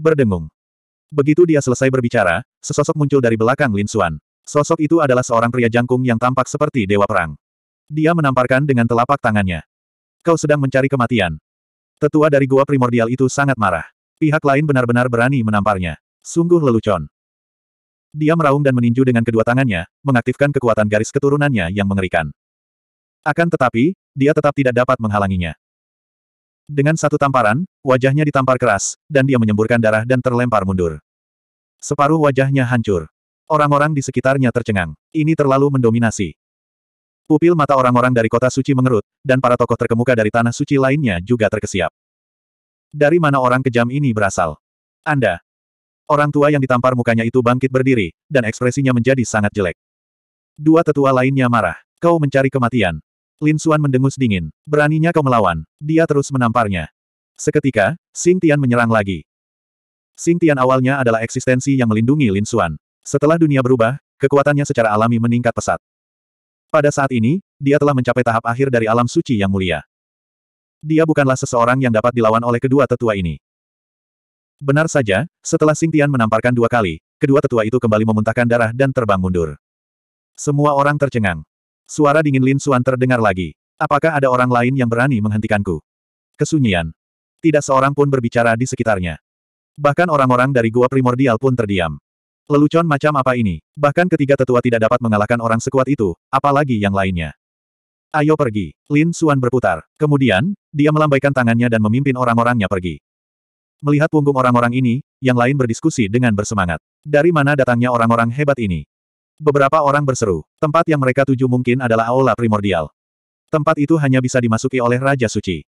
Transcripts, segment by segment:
berdengung. Begitu dia selesai berbicara, sesosok muncul dari belakang Lin Xuan. Sosok itu adalah seorang pria jangkung yang tampak seperti dewa perang. Dia menamparkan dengan telapak tangannya. Kau sedang mencari kematian. Tetua dari gua primordial itu sangat marah. Pihak lain benar-benar berani menamparnya. Sungguh lelucon. Dia meraung dan meninju dengan kedua tangannya, mengaktifkan kekuatan garis keturunannya yang mengerikan. Akan tetapi, dia tetap tidak dapat menghalanginya. Dengan satu tamparan, wajahnya ditampar keras, dan dia menyemburkan darah dan terlempar mundur. Separuh wajahnya hancur. Orang-orang di sekitarnya tercengang. Ini terlalu mendominasi. Pupil mata orang-orang dari kota suci mengerut, dan para tokoh terkemuka dari tanah suci lainnya juga terkesiap. Dari mana orang kejam ini berasal? Anda. Orang tua yang ditampar mukanya itu bangkit berdiri, dan ekspresinya menjadi sangat jelek. Dua tetua lainnya marah. Kau mencari kematian. Lin Xuan mendengus dingin. Beraninya kau melawan. Dia terus menamparnya. Seketika, Xing Tian menyerang lagi. Xing Tian awalnya adalah eksistensi yang melindungi Lin Xuan. Setelah dunia berubah, kekuatannya secara alami meningkat pesat. Pada saat ini, dia telah mencapai tahap akhir dari alam suci yang mulia. Dia bukanlah seseorang yang dapat dilawan oleh kedua tetua ini. Benar saja, setelah Xing Tian menamparkan dua kali, kedua tetua itu kembali memuntahkan darah dan terbang mundur. Semua orang tercengang. Suara dingin Lin Suan terdengar lagi. Apakah ada orang lain yang berani menghentikanku? Kesunyian. Tidak seorang pun berbicara di sekitarnya. Bahkan orang-orang dari gua primordial pun terdiam. Lelucon macam apa ini? Bahkan ketiga tetua tidak dapat mengalahkan orang sekuat itu, apalagi yang lainnya. Ayo pergi. Lin Suan berputar. Kemudian, dia melambaikan tangannya dan memimpin orang-orangnya pergi. Melihat punggung orang-orang ini, yang lain berdiskusi dengan bersemangat. Dari mana datangnya orang-orang hebat ini? Beberapa orang berseru. Tempat yang mereka tuju mungkin adalah aula primordial. Tempat itu hanya bisa dimasuki oleh Raja Suci.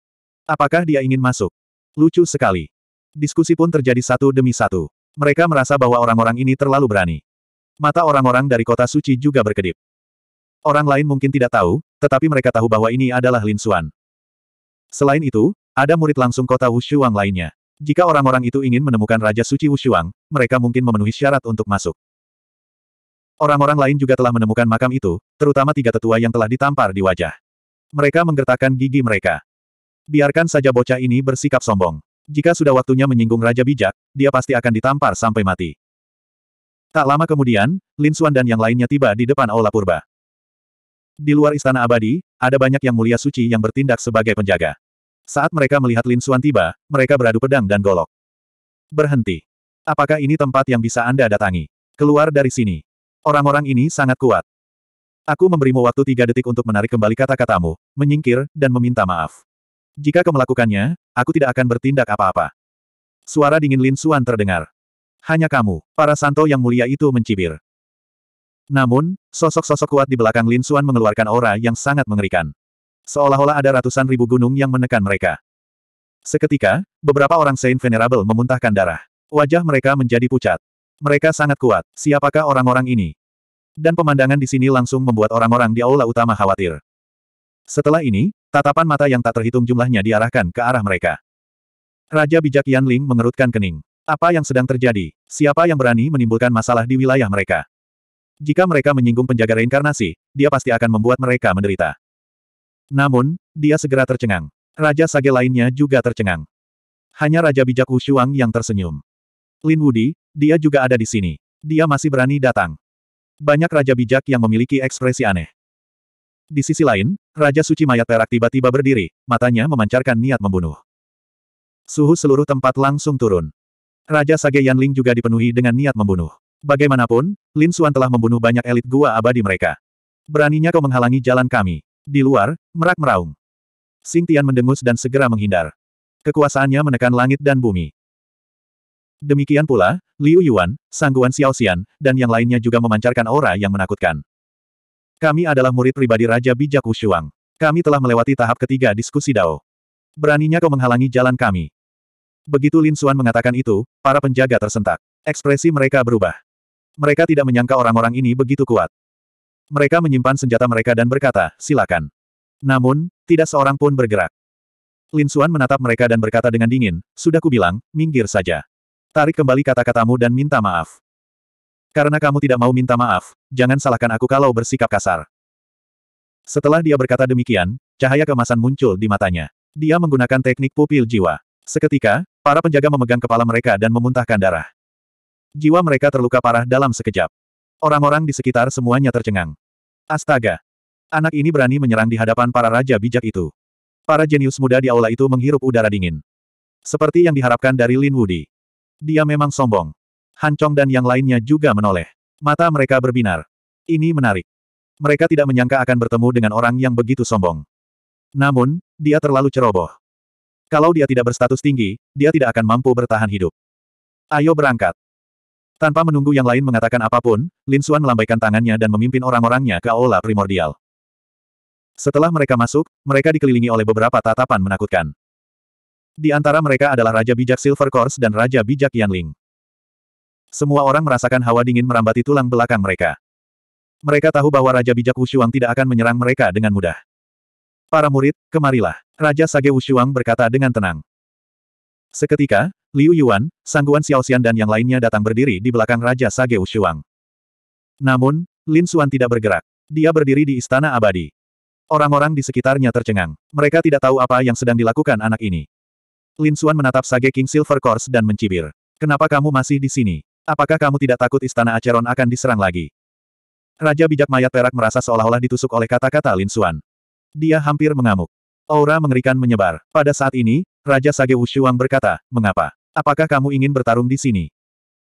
Apakah dia ingin masuk? Lucu sekali. Diskusi pun terjadi satu demi satu. Mereka merasa bahwa orang-orang ini terlalu berani. Mata orang-orang dari kota suci juga berkedip. Orang lain mungkin tidak tahu, tetapi mereka tahu bahwa ini adalah Lin Xuan. Selain itu, ada murid langsung kota Wushuang lainnya. Jika orang-orang itu ingin menemukan Raja Suci Wushuang, mereka mungkin memenuhi syarat untuk masuk. Orang-orang lain juga telah menemukan makam itu, terutama tiga tetua yang telah ditampar di wajah. Mereka menggertakkan gigi mereka. Biarkan saja bocah ini bersikap sombong. Jika sudah waktunya menyinggung Raja Bijak, dia pasti akan ditampar sampai mati. Tak lama kemudian, Lin Xuan dan yang lainnya tiba di depan Aula Purba. Di luar Istana Abadi, ada banyak yang mulia suci yang bertindak sebagai penjaga. Saat mereka melihat Lin Xuan tiba, mereka beradu pedang dan golok. Berhenti. Apakah ini tempat yang bisa Anda datangi? Keluar dari sini. Orang-orang ini sangat kuat. Aku memberimu waktu tiga detik untuk menarik kembali kata-katamu, menyingkir, dan meminta maaf. Jika kau melakukannya, aku tidak akan bertindak apa-apa. Suara dingin Lin Xuan terdengar. Hanya kamu, para santo yang mulia itu mencibir. Namun, sosok-sosok kuat di belakang Lin Xuan mengeluarkan aura yang sangat mengerikan. Seolah-olah ada ratusan ribu gunung yang menekan mereka. Seketika, beberapa orang Saint Venerable memuntahkan darah. Wajah mereka menjadi pucat. Mereka sangat kuat. Siapakah orang-orang ini? dan pemandangan di sini langsung membuat orang-orang di aula utama khawatir. Setelah ini, tatapan mata yang tak terhitung jumlahnya diarahkan ke arah mereka. Raja bijak Yan Ling mengerutkan kening. Apa yang sedang terjadi? Siapa yang berani menimbulkan masalah di wilayah mereka? Jika mereka menyinggung penjaga reinkarnasi, dia pasti akan membuat mereka menderita. Namun, dia segera tercengang. Raja Sage lainnya juga tercengang. Hanya Raja Bijak Wushuang yang tersenyum. Lin Wudi, dia juga ada di sini. Dia masih berani datang. Banyak raja bijak yang memiliki ekspresi aneh. Di sisi lain, Raja Suci Mayat Perak tiba-tiba berdiri, matanya memancarkan niat membunuh. Suhu seluruh tempat langsung turun. Raja Sage Yanling juga dipenuhi dengan niat membunuh. Bagaimanapun, Lin Xuan telah membunuh banyak elit gua abadi mereka. Beraninya kau menghalangi jalan kami. Di luar, merak meraung. Sing Tian mendengus dan segera menghindar. Kekuasaannya menekan langit dan bumi. Demikian pula, Liu Yuan, Sangguan Xiao Xian, dan yang lainnya juga memancarkan aura yang menakutkan. Kami adalah murid pribadi Raja Bijak Wushuang. Kami telah melewati tahap ketiga diskusi Dao. Beraninya kau menghalangi jalan kami. Begitu Lin Xuan mengatakan itu, para penjaga tersentak. Ekspresi mereka berubah. Mereka tidak menyangka orang-orang ini begitu kuat. Mereka menyimpan senjata mereka dan berkata, silakan. Namun, tidak seorang pun bergerak. Lin Xuan menatap mereka dan berkata dengan dingin, sudah kubilang, minggir saja. Tarik kembali kata-katamu dan minta maaf. Karena kamu tidak mau minta maaf, jangan salahkan aku kalau bersikap kasar. Setelah dia berkata demikian, cahaya kemasan muncul di matanya. Dia menggunakan teknik pupil jiwa. Seketika, para penjaga memegang kepala mereka dan memuntahkan darah. Jiwa mereka terluka parah dalam sekejap. Orang-orang di sekitar semuanya tercengang. Astaga! Anak ini berani menyerang di hadapan para raja bijak itu. Para jenius muda di aula itu menghirup udara dingin. Seperti yang diharapkan dari Lin Woody. Dia memang sombong. Han Chong dan yang lainnya juga menoleh. Mata mereka berbinar. Ini menarik. Mereka tidak menyangka akan bertemu dengan orang yang begitu sombong. Namun, dia terlalu ceroboh. Kalau dia tidak berstatus tinggi, dia tidak akan mampu bertahan hidup. Ayo berangkat. Tanpa menunggu yang lain mengatakan apapun, Lin Xuan melambaikan tangannya dan memimpin orang-orangnya ke aula primordial. Setelah mereka masuk, mereka dikelilingi oleh beberapa tatapan menakutkan. Di antara mereka adalah Raja Bijak Silver Course dan Raja Bijak Yanling. Semua orang merasakan hawa dingin merambati tulang belakang mereka. Mereka tahu bahwa Raja Bijak Wushuang tidak akan menyerang mereka dengan mudah. Para murid, kemarilah. Raja Sage Wushuang berkata dengan tenang. Seketika, Liu Yuan, Sangguan Xiaoxian dan yang lainnya datang berdiri di belakang Raja Sage Wushuang. Namun, Lin Xuan tidak bergerak. Dia berdiri di istana abadi. Orang-orang di sekitarnya tercengang. Mereka tidak tahu apa yang sedang dilakukan anak ini. Lin Xuan menatap Sage King Silver Course dan mencibir. Kenapa kamu masih di sini? Apakah kamu tidak takut istana Aceron akan diserang lagi? Raja bijak mayat perak merasa seolah-olah ditusuk oleh kata-kata Lin Xuan. Dia hampir mengamuk. Aura mengerikan menyebar. Pada saat ini, Raja Sage Wushuang berkata, Mengapa? Apakah kamu ingin bertarung di sini?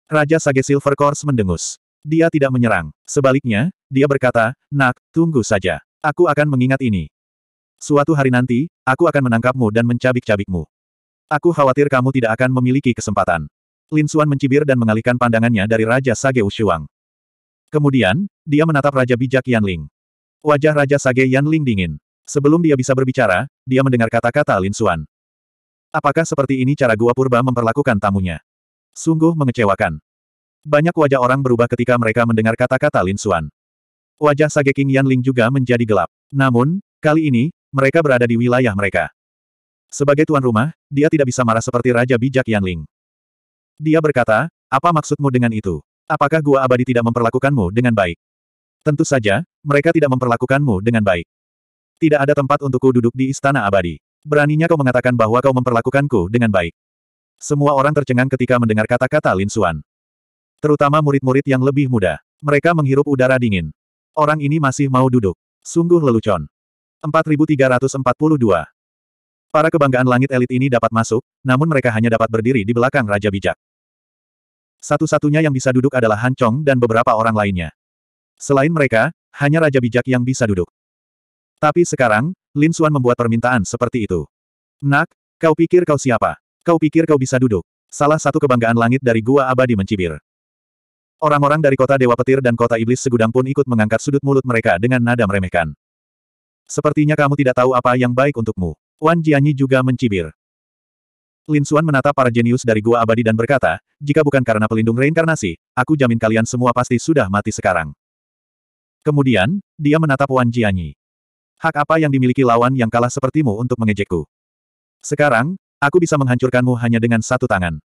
Raja Sage Silver Course mendengus. Dia tidak menyerang. Sebaliknya, dia berkata, Nak, tunggu saja. Aku akan mengingat ini. Suatu hari nanti, aku akan menangkapmu dan mencabik-cabikmu. Aku khawatir kamu tidak akan memiliki kesempatan. Lin Xuan mencibir dan mengalihkan pandangannya dari Raja Sage Ushuang. Kemudian, dia menatap Raja Bijak Yan Ling. Wajah Raja Sage Yan Ling dingin. Sebelum dia bisa berbicara, dia mendengar kata-kata Lin Xuan. Apakah seperti ini cara gua purba memperlakukan tamunya? Sungguh mengecewakan. Banyak wajah orang berubah ketika mereka mendengar kata-kata Lin Xuan. Wajah Sage King Yan Ling juga menjadi gelap. Namun, kali ini, mereka berada di wilayah mereka. Sebagai tuan rumah, dia tidak bisa marah seperti Raja Bijak Yanling. Dia berkata, apa maksudmu dengan itu? Apakah gua abadi tidak memperlakukanmu dengan baik? Tentu saja, mereka tidak memperlakukanmu dengan baik. Tidak ada tempat untukku duduk di istana abadi. Beraninya kau mengatakan bahwa kau memperlakukanku dengan baik. Semua orang tercengang ketika mendengar kata-kata Lin Xuan. Terutama murid-murid yang lebih muda. Mereka menghirup udara dingin. Orang ini masih mau duduk. Sungguh lelucon. 4342. Para kebanggaan langit elit ini dapat masuk, namun mereka hanya dapat berdiri di belakang Raja Bijak. Satu-satunya yang bisa duduk adalah Han Chong dan beberapa orang lainnya. Selain mereka, hanya Raja Bijak yang bisa duduk. Tapi sekarang, Lin Xuan membuat permintaan seperti itu. Nak, kau pikir kau siapa? Kau pikir kau bisa duduk? Salah satu kebanggaan langit dari Gua Abadi mencibir. Orang-orang dari kota Dewa Petir dan kota Iblis Segudang pun ikut mengangkat sudut mulut mereka dengan nada meremehkan. Sepertinya kamu tidak tahu apa yang baik untukmu. Wan Jianyi juga mencibir. Lin Xuan menatap para jenius dari gua abadi dan berkata, jika bukan karena pelindung reinkarnasi, aku jamin kalian semua pasti sudah mati sekarang. Kemudian, dia menatap Wan Jianyi. Hak apa yang dimiliki lawan yang kalah sepertimu untuk mengejekku? Sekarang, aku bisa menghancurkanmu hanya dengan satu tangan.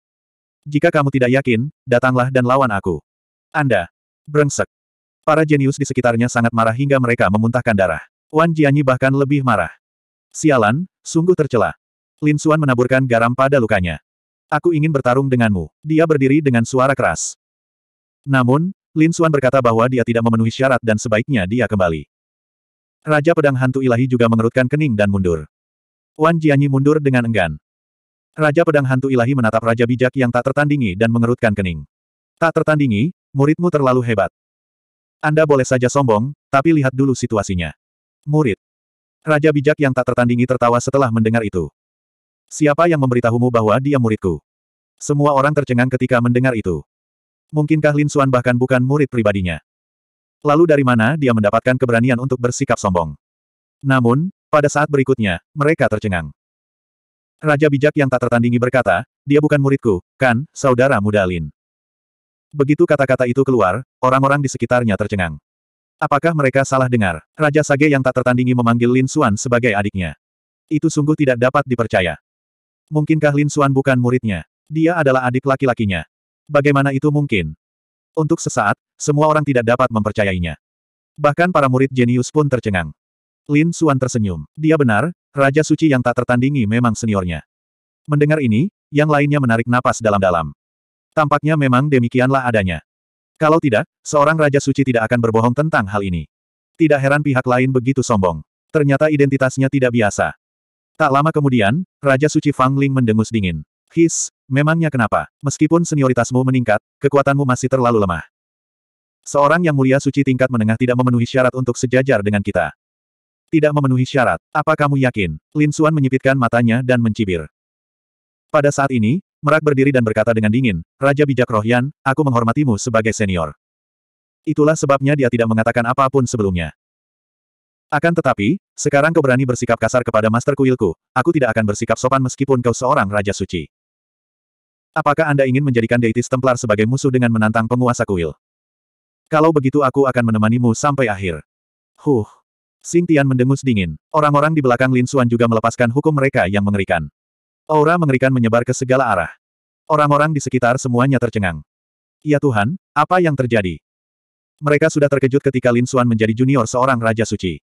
Jika kamu tidak yakin, datanglah dan lawan aku. Anda. Brengsek. Para jenius di sekitarnya sangat marah hingga mereka memuntahkan darah. Wan Jianyi bahkan lebih marah. Sialan, Sungguh tercela. Lin Suan menaburkan garam pada lukanya. Aku ingin bertarung denganmu. Dia berdiri dengan suara keras. Namun, Lin Suan berkata bahwa dia tidak memenuhi syarat dan sebaiknya dia kembali. Raja Pedang Hantu Ilahi juga mengerutkan kening dan mundur. Wan Jianyi mundur dengan enggan. Raja Pedang Hantu Ilahi menatap Raja Bijak yang tak tertandingi dan mengerutkan kening. Tak tertandingi, muridmu terlalu hebat. Anda boleh saja sombong, tapi lihat dulu situasinya. Murid, Raja bijak yang tak tertandingi tertawa setelah mendengar itu. Siapa yang memberitahumu bahwa dia muridku? Semua orang tercengang ketika mendengar itu. Mungkinkah Lin Suan bahkan bukan murid pribadinya? Lalu dari mana dia mendapatkan keberanian untuk bersikap sombong? Namun, pada saat berikutnya, mereka tercengang. Raja bijak yang tak tertandingi berkata, dia bukan muridku, kan, saudara muda Lin. Begitu kata-kata itu keluar, orang-orang di sekitarnya tercengang. Apakah mereka salah dengar? Raja Sage yang tak tertandingi memanggil Lin Xuan sebagai adiknya. Itu sungguh tidak dapat dipercaya. Mungkinkah Lin Xuan bukan muridnya? Dia adalah adik laki-lakinya. Bagaimana itu mungkin? Untuk sesaat, semua orang tidak dapat mempercayainya. Bahkan para murid jenius pun tercengang. Lin Xuan tersenyum. Dia benar, Raja Suci yang tak tertandingi memang seniornya. Mendengar ini, yang lainnya menarik napas dalam-dalam. Tampaknya memang demikianlah adanya. Kalau tidak, seorang Raja Suci tidak akan berbohong tentang hal ini. Tidak heran pihak lain begitu sombong. Ternyata identitasnya tidak biasa. Tak lama kemudian, Raja Suci Fang Ling mendengus dingin. His, memangnya kenapa? Meskipun senioritasmu meningkat, kekuatanmu masih terlalu lemah. Seorang yang mulia suci tingkat menengah tidak memenuhi syarat untuk sejajar dengan kita. Tidak memenuhi syarat, apa kamu yakin? Lin Suan menyipitkan matanya dan mencibir. Pada saat ini, Merak berdiri dan berkata dengan dingin, Raja Bijak Rohian, aku menghormatimu sebagai senior. Itulah sebabnya dia tidak mengatakan apapun sebelumnya. Akan tetapi, sekarang kau berani bersikap kasar kepada Master Kuilku, aku tidak akan bersikap sopan meskipun kau seorang Raja Suci. Apakah Anda ingin menjadikan Deitis Templar sebagai musuh dengan menantang penguasa kuil? Kalau begitu aku akan menemanimu sampai akhir. Huh. Sing Tian mendengus dingin. Orang-orang di belakang Lin Xuan juga melepaskan hukum mereka yang mengerikan. Aura mengerikan menyebar ke segala arah. Orang-orang di sekitar semuanya tercengang. Ya Tuhan, apa yang terjadi? Mereka sudah terkejut ketika Lin Xuan menjadi junior seorang Raja Suci.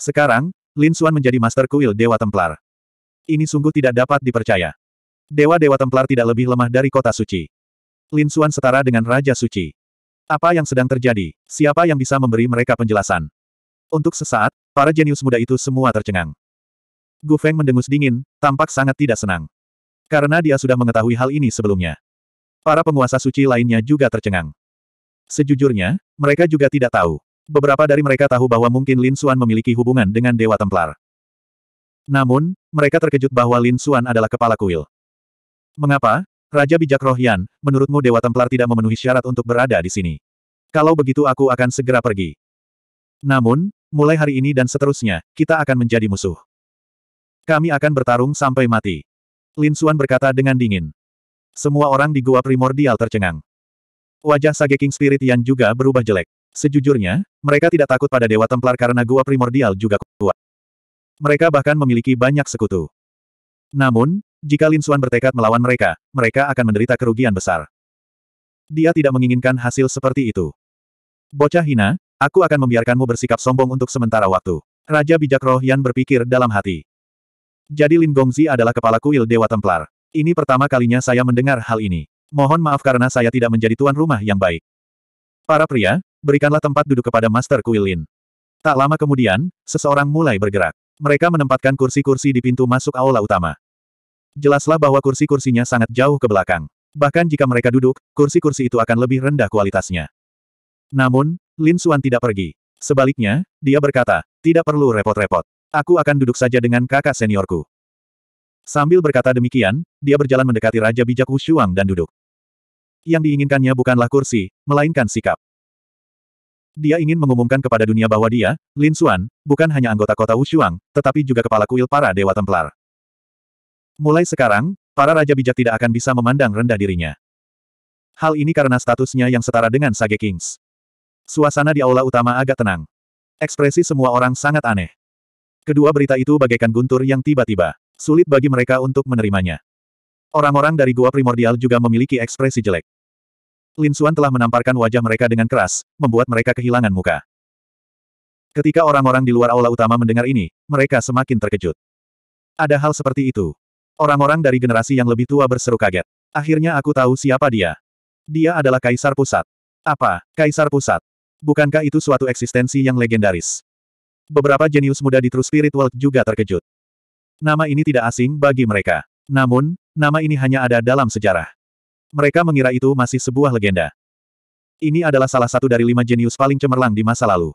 Sekarang, Lin Xuan menjadi Master Kuil Dewa Templar. Ini sungguh tidak dapat dipercaya. Dewa-Dewa Templar tidak lebih lemah dari kota suci. Lin Xuan setara dengan Raja Suci. Apa yang sedang terjadi? Siapa yang bisa memberi mereka penjelasan? Untuk sesaat, para jenius muda itu semua tercengang. Gu Feng mendengus dingin, tampak sangat tidak senang. Karena dia sudah mengetahui hal ini sebelumnya. Para penguasa suci lainnya juga tercengang. Sejujurnya, mereka juga tidak tahu. Beberapa dari mereka tahu bahwa mungkin Lin Xuan memiliki hubungan dengan Dewa Templar. Namun, mereka terkejut bahwa Lin Xuan adalah kepala kuil. Mengapa, Raja Bijak Rohyan, menurutmu Dewa Templar tidak memenuhi syarat untuk berada di sini? Kalau begitu aku akan segera pergi. Namun, mulai hari ini dan seterusnya, kita akan menjadi musuh. Kami akan bertarung sampai mati. Lin Xuan berkata dengan dingin. Semua orang di gua primordial tercengang. Wajah Sage King Spirit yang juga berubah jelek. Sejujurnya, mereka tidak takut pada Dewa Templar karena gua primordial juga kuat. Mereka bahkan memiliki banyak sekutu. Namun, jika Lin Xuan bertekad melawan mereka, mereka akan menderita kerugian besar. Dia tidak menginginkan hasil seperti itu. Bocah hina, aku akan membiarkanmu bersikap sombong untuk sementara waktu. Raja bijak Roh Yan berpikir dalam hati. Jadi Lin Gongzi adalah kepala kuil Dewa Templar. Ini pertama kalinya saya mendengar hal ini. Mohon maaf karena saya tidak menjadi tuan rumah yang baik. Para pria, berikanlah tempat duduk kepada Master Kuil Lin. Tak lama kemudian, seseorang mulai bergerak. Mereka menempatkan kursi-kursi di pintu masuk aula utama. Jelaslah bahwa kursi-kursinya sangat jauh ke belakang. Bahkan jika mereka duduk, kursi-kursi itu akan lebih rendah kualitasnya. Namun, Lin Xuan tidak pergi. Sebaliknya, dia berkata, tidak perlu repot-repot. Aku akan duduk saja dengan kakak seniorku. Sambil berkata demikian, dia berjalan mendekati Raja Bijak Wushuang dan duduk. Yang diinginkannya bukanlah kursi, melainkan sikap. Dia ingin mengumumkan kepada dunia bahwa dia, Lin Xuan, bukan hanya anggota kota Wushuang, tetapi juga kepala kuil para Dewa Templar. Mulai sekarang, para Raja Bijak tidak akan bisa memandang rendah dirinya. Hal ini karena statusnya yang setara dengan Sage Kings. Suasana di aula utama agak tenang. Ekspresi semua orang sangat aneh. Kedua berita itu bagaikan guntur yang tiba-tiba. Sulit bagi mereka untuk menerimanya. Orang-orang dari gua primordial juga memiliki ekspresi jelek. Lin Xuan telah menamparkan wajah mereka dengan keras, membuat mereka kehilangan muka. Ketika orang-orang di luar aula utama mendengar ini, mereka semakin terkejut. Ada hal seperti itu. Orang-orang dari generasi yang lebih tua berseru kaget. Akhirnya aku tahu siapa dia. Dia adalah Kaisar Pusat. Apa, Kaisar Pusat? Bukankah itu suatu eksistensi yang legendaris? Beberapa jenius muda di True World juga terkejut. Nama ini tidak asing bagi mereka. Namun, nama ini hanya ada dalam sejarah. Mereka mengira itu masih sebuah legenda. Ini adalah salah satu dari lima jenius paling cemerlang di masa lalu.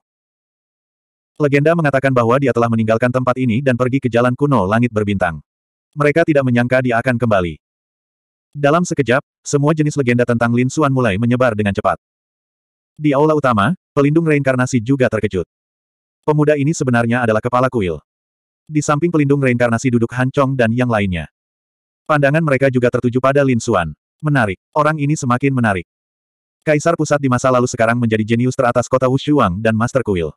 Legenda mengatakan bahwa dia telah meninggalkan tempat ini dan pergi ke jalan kuno langit berbintang. Mereka tidak menyangka dia akan kembali. Dalam sekejap, semua jenis legenda tentang Lin Xuan mulai menyebar dengan cepat. Di aula utama, pelindung reinkarnasi juga terkejut. Pemuda ini sebenarnya adalah kepala kuil. Di samping pelindung reinkarnasi duduk Han Chong dan yang lainnya. Pandangan mereka juga tertuju pada Lin Xuan. Menarik. Orang ini semakin menarik. Kaisar pusat di masa lalu sekarang menjadi jenius teratas kota Wushuang dan Master Kuil.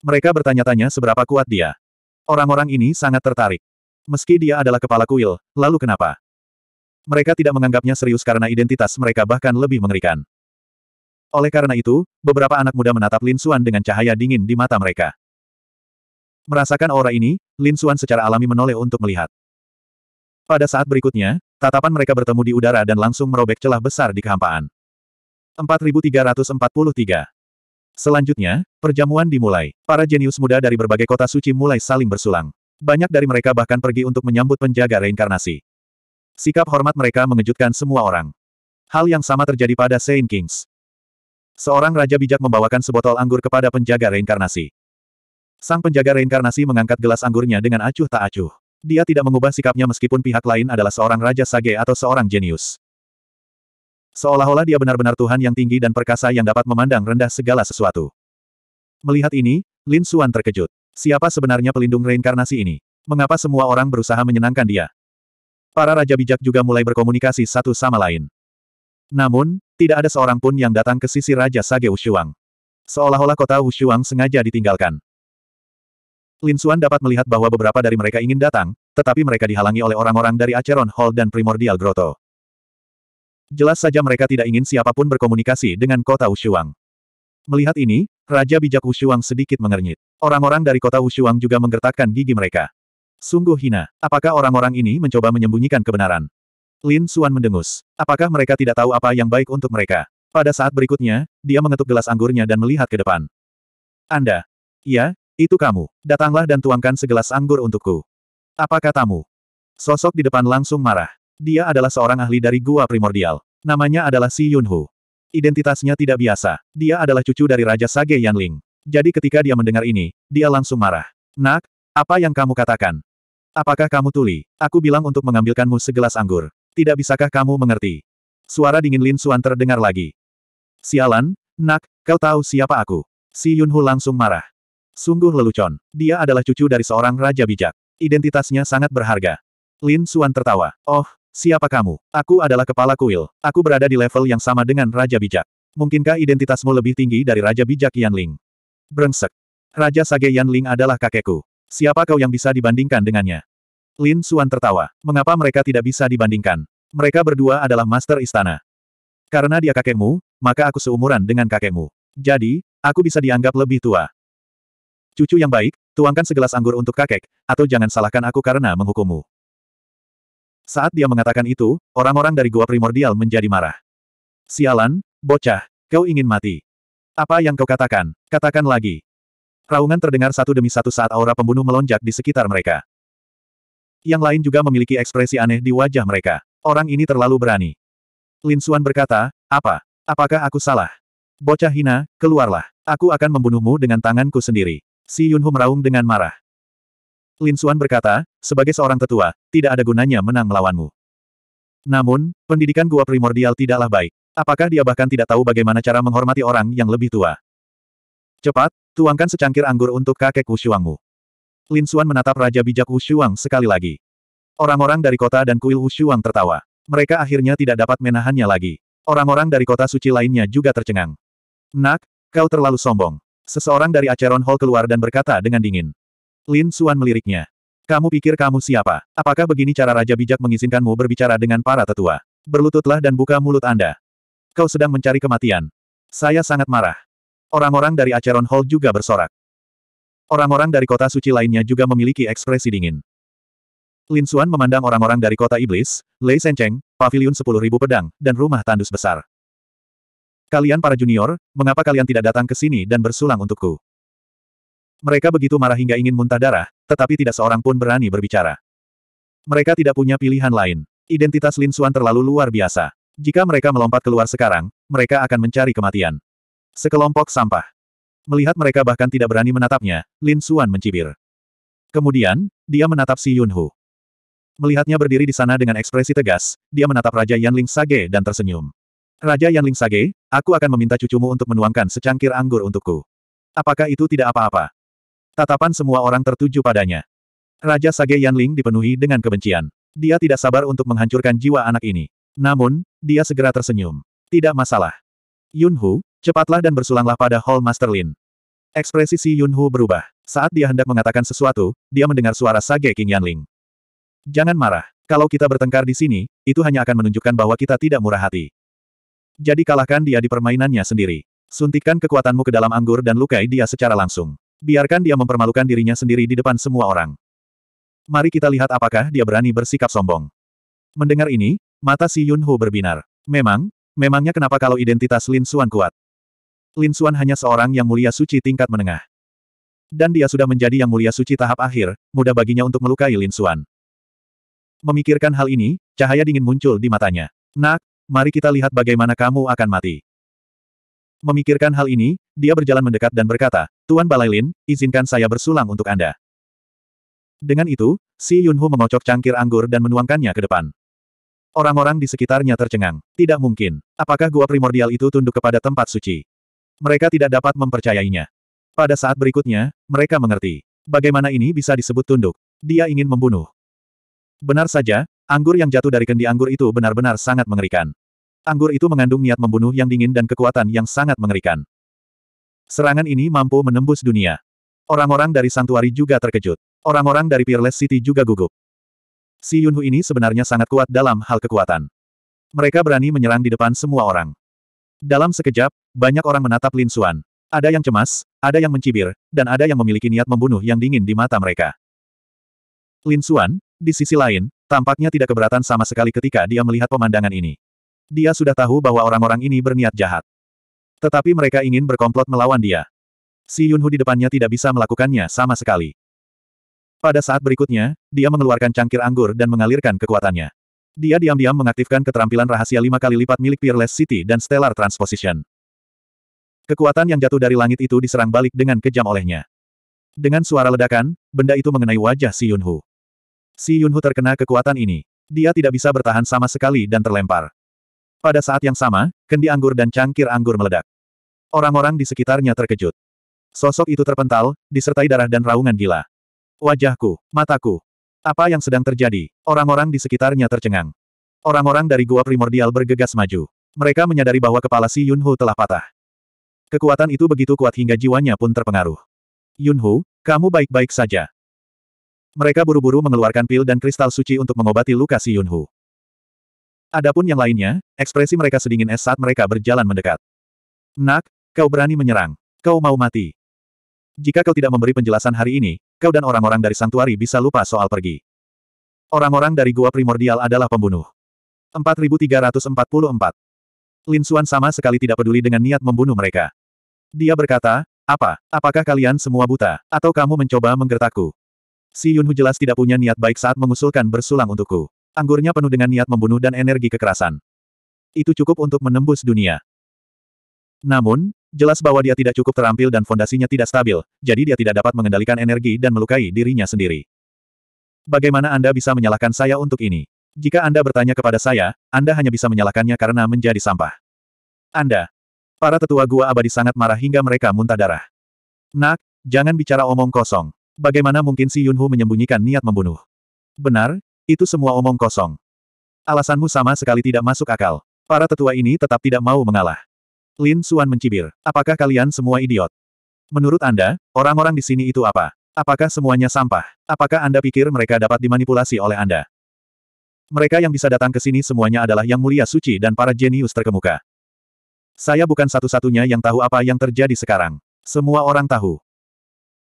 Mereka bertanya-tanya seberapa kuat dia. Orang-orang ini sangat tertarik. Meski dia adalah kepala kuil, lalu kenapa? Mereka tidak menganggapnya serius karena identitas mereka bahkan lebih mengerikan. Oleh karena itu, beberapa anak muda menatap Lin Xuan dengan cahaya dingin di mata mereka. Merasakan aura ini, Lin Xuan secara alami menoleh untuk melihat. Pada saat berikutnya, tatapan mereka bertemu di udara dan langsung merobek celah besar di kehampaan. 4343 Selanjutnya, perjamuan dimulai. Para jenius muda dari berbagai kota suci mulai saling bersulang. Banyak dari mereka bahkan pergi untuk menyambut penjaga reinkarnasi. Sikap hormat mereka mengejutkan semua orang. Hal yang sama terjadi pada Saint Kings. Seorang raja bijak membawakan sebotol anggur kepada penjaga reinkarnasi. Sang penjaga reinkarnasi mengangkat gelas anggurnya dengan acuh tak acuh. Dia tidak mengubah sikapnya meskipun pihak lain adalah seorang raja sage atau seorang jenius. Seolah-olah dia benar-benar Tuhan yang tinggi dan perkasa yang dapat memandang rendah segala sesuatu. Melihat ini, Lin Xuan terkejut. Siapa sebenarnya pelindung reinkarnasi ini? Mengapa semua orang berusaha menyenangkan dia? Para raja bijak juga mulai berkomunikasi satu sama lain. Namun, tidak ada seorang pun yang datang ke sisi Raja Sage Wushuang. Seolah-olah kota Wushuang sengaja ditinggalkan. Lin Xuan dapat melihat bahwa beberapa dari mereka ingin datang, tetapi mereka dihalangi oleh orang-orang dari Acheron Hall dan Primordial Grotto. Jelas saja mereka tidak ingin siapapun berkomunikasi dengan kota Wushuang. Melihat ini, Raja Bijak Wushuang sedikit mengernyit. Orang-orang dari kota Wushuang juga menggertakkan gigi mereka. Sungguh hina. Apakah orang-orang ini mencoba menyembunyikan kebenaran? Lin Suan mendengus. Apakah mereka tidak tahu apa yang baik untuk mereka? Pada saat berikutnya, dia mengetuk gelas anggurnya dan melihat ke depan. Anda. Ya, itu kamu. Datanglah dan tuangkan segelas anggur untukku. Apa katamu? Sosok di depan langsung marah. Dia adalah seorang ahli dari gua primordial. Namanya adalah Si Yunhu. Identitasnya tidak biasa. Dia adalah cucu dari Raja Sage Yanling. Jadi ketika dia mendengar ini, dia langsung marah. Nak, apa yang kamu katakan? Apakah kamu tuli? Aku bilang untuk mengambilkanmu segelas anggur. Tidak bisakah kamu mengerti? Suara dingin Lin Suan terdengar lagi. Sialan, nak, kau tahu siapa aku. Si Yunhu langsung marah. Sungguh lelucon. Dia adalah cucu dari seorang raja bijak. Identitasnya sangat berharga. Lin Suan tertawa. Oh, siapa kamu? Aku adalah kepala kuil. Aku berada di level yang sama dengan raja bijak. Mungkinkah identitasmu lebih tinggi dari raja bijak Yan Ling? Brengsek. Raja Sage Yan Ling adalah kakekku. Siapa kau yang bisa dibandingkan dengannya? Lin Suan tertawa. Mengapa mereka tidak bisa dibandingkan? Mereka berdua adalah master istana. Karena dia kakekmu, maka aku seumuran dengan kakekmu. Jadi, aku bisa dianggap lebih tua. Cucu yang baik, tuangkan segelas anggur untuk kakek, atau jangan salahkan aku karena menghukummu. Saat dia mengatakan itu, orang-orang dari gua primordial menjadi marah. Sialan, bocah, kau ingin mati. Apa yang kau katakan? Katakan lagi. Raungan terdengar satu demi satu saat aura pembunuh melonjak di sekitar mereka. Yang lain juga memiliki ekspresi aneh di wajah mereka. Orang ini terlalu berani. Lin Xuan berkata, apa? Apakah aku salah? Bocah hina, keluarlah. Aku akan membunuhmu dengan tanganku sendiri. Si Yunhu meraung dengan marah. Lin Xuan berkata, sebagai seorang tetua, tidak ada gunanya menang melawanmu. Namun, pendidikan gua primordial tidaklah baik. Apakah dia bahkan tidak tahu bagaimana cara menghormati orang yang lebih tua? Cepat, tuangkan secangkir anggur untuk kakek Wushuangmu. Lin Xuan menatap Raja Bijak Wushuang sekali lagi. Orang-orang dari kota dan kuil Wushuang tertawa. Mereka akhirnya tidak dapat menahannya lagi. Orang-orang dari kota suci lainnya juga tercengang. Nak, kau terlalu sombong. Seseorang dari Acheron Hall keluar dan berkata dengan dingin. Lin Xuan meliriknya. Kamu pikir kamu siapa? Apakah begini cara Raja Bijak mengizinkanmu berbicara dengan para tetua? Berlututlah dan buka mulut Anda. Kau sedang mencari kematian. Saya sangat marah. Orang-orang dari Acheron Hall juga bersorak. Orang-orang dari kota suci lainnya juga memiliki ekspresi dingin. Lin Xuan memandang orang-orang dari kota iblis, Lei Sencheng, pavilion Ribu pedang, dan rumah tandus besar. Kalian para junior, mengapa kalian tidak datang ke sini dan bersulang untukku? Mereka begitu marah hingga ingin muntah darah, tetapi tidak seorang pun berani berbicara. Mereka tidak punya pilihan lain. Identitas Lin Xuan terlalu luar biasa. Jika mereka melompat keluar sekarang, mereka akan mencari kematian. Sekelompok sampah. Melihat mereka bahkan tidak berani menatapnya, Lin Suan mencibir. Kemudian, dia menatap Si Yunhu. Melihatnya berdiri di sana dengan ekspresi tegas, dia menatap Raja Yanling Sage dan tersenyum. Raja Yanling Sage, aku akan meminta cucumu untuk menuangkan secangkir anggur untukku. Apakah itu tidak apa-apa? Tatapan semua orang tertuju padanya. Raja Sage Yanling dipenuhi dengan kebencian. Dia tidak sabar untuk menghancurkan jiwa anak ini. Namun, dia segera tersenyum. Tidak masalah. Yunhu, cepatlah dan bersulanglah pada Hall Master Lin. Ekspresi Si Yunhu berubah. Saat dia hendak mengatakan sesuatu, dia mendengar suara Sage King Yanling. Jangan marah. Kalau kita bertengkar di sini, itu hanya akan menunjukkan bahwa kita tidak murah hati. Jadi kalahkan dia di permainannya sendiri. Suntikan kekuatanmu ke dalam anggur dan lukai dia secara langsung. Biarkan dia mempermalukan dirinya sendiri di depan semua orang. Mari kita lihat apakah dia berani bersikap sombong. Mendengar ini, mata Si Yunhu berbinar. Memang, Memangnya kenapa kalau identitas Lin Suan kuat? Lin Suan hanya seorang yang mulia suci tingkat menengah. Dan dia sudah menjadi yang mulia suci tahap akhir, mudah baginya untuk melukai Lin Suan. Memikirkan hal ini, cahaya dingin muncul di matanya. Nak, mari kita lihat bagaimana kamu akan mati. Memikirkan hal ini, dia berjalan mendekat dan berkata, Tuan Balai Lin, izinkan saya bersulang untuk Anda. Dengan itu, Si Yunhu mengocok cangkir anggur dan menuangkannya ke depan. Orang-orang di sekitarnya tercengang. Tidak mungkin. Apakah gua primordial itu tunduk kepada tempat suci? Mereka tidak dapat mempercayainya. Pada saat berikutnya, mereka mengerti. Bagaimana ini bisa disebut tunduk? Dia ingin membunuh. Benar saja, anggur yang jatuh dari kendi anggur itu benar-benar sangat mengerikan. Anggur itu mengandung niat membunuh yang dingin dan kekuatan yang sangat mengerikan. Serangan ini mampu menembus dunia. Orang-orang dari santuari juga terkejut. Orang-orang dari Peerless City juga gugup. Si Yunhu ini sebenarnya sangat kuat dalam hal kekuatan. Mereka berani menyerang di depan semua orang. Dalam sekejap, banyak orang menatap Lin Xuan. Ada yang cemas, ada yang mencibir, dan ada yang memiliki niat membunuh yang dingin di mata mereka. Lin Xuan, di sisi lain, tampaknya tidak keberatan sama sekali ketika dia melihat pemandangan ini. Dia sudah tahu bahwa orang-orang ini berniat jahat. Tetapi mereka ingin berkomplot melawan dia. Si Yunhu di depannya tidak bisa melakukannya sama sekali. Pada saat berikutnya, dia mengeluarkan cangkir anggur dan mengalirkan kekuatannya. Dia diam-diam mengaktifkan keterampilan rahasia lima kali lipat milik Peerless City dan Stellar Transposition. Kekuatan yang jatuh dari langit itu diserang balik dengan kejam olehnya. Dengan suara ledakan, benda itu mengenai wajah Si Yunhu. Si Yunhu terkena kekuatan ini. Dia tidak bisa bertahan sama sekali dan terlempar. Pada saat yang sama, kendi anggur dan cangkir anggur meledak. Orang-orang di sekitarnya terkejut. Sosok itu terpental, disertai darah dan raungan gila. Wajahku, mataku. Apa yang sedang terjadi? Orang-orang di sekitarnya tercengang. Orang-orang dari gua primordial bergegas maju. Mereka menyadari bahwa kepala si Yunhu telah patah. Kekuatan itu begitu kuat hingga jiwanya pun terpengaruh. Yunhu, kamu baik-baik saja. Mereka buru-buru mengeluarkan pil dan kristal suci untuk mengobati luka si Yunhu. Adapun yang lainnya, ekspresi mereka sedingin es saat mereka berjalan mendekat. Nak, kau berani menyerang. Kau mau mati. Jika kau tidak memberi penjelasan hari ini, kau dan orang-orang dari santuari bisa lupa soal pergi. Orang-orang dari gua primordial adalah pembunuh. 4344. Lin Suan sama sekali tidak peduli dengan niat membunuh mereka. Dia berkata, apa, apakah kalian semua buta, atau kamu mencoba menggertakku? Si Yunhu jelas tidak punya niat baik saat mengusulkan bersulang untukku. Anggurnya penuh dengan niat membunuh dan energi kekerasan. Itu cukup untuk menembus dunia. Namun, Jelas bahwa dia tidak cukup terampil dan fondasinya tidak stabil, jadi dia tidak dapat mengendalikan energi dan melukai dirinya sendiri. Bagaimana Anda bisa menyalahkan saya untuk ini? Jika Anda bertanya kepada saya, Anda hanya bisa menyalahkannya karena menjadi sampah. Anda. Para tetua gua abadi sangat marah hingga mereka muntah darah. Nak, jangan bicara omong kosong. Bagaimana mungkin si Yunhu menyembunyikan niat membunuh? Benar, itu semua omong kosong. Alasanmu sama sekali tidak masuk akal. Para tetua ini tetap tidak mau mengalah. Lin Suan mencibir. Apakah kalian semua idiot? Menurut Anda, orang-orang di sini itu apa? Apakah semuanya sampah? Apakah Anda pikir mereka dapat dimanipulasi oleh Anda? Mereka yang bisa datang ke sini semuanya adalah yang mulia suci dan para jenius terkemuka. Saya bukan satu-satunya yang tahu apa yang terjadi sekarang. Semua orang tahu.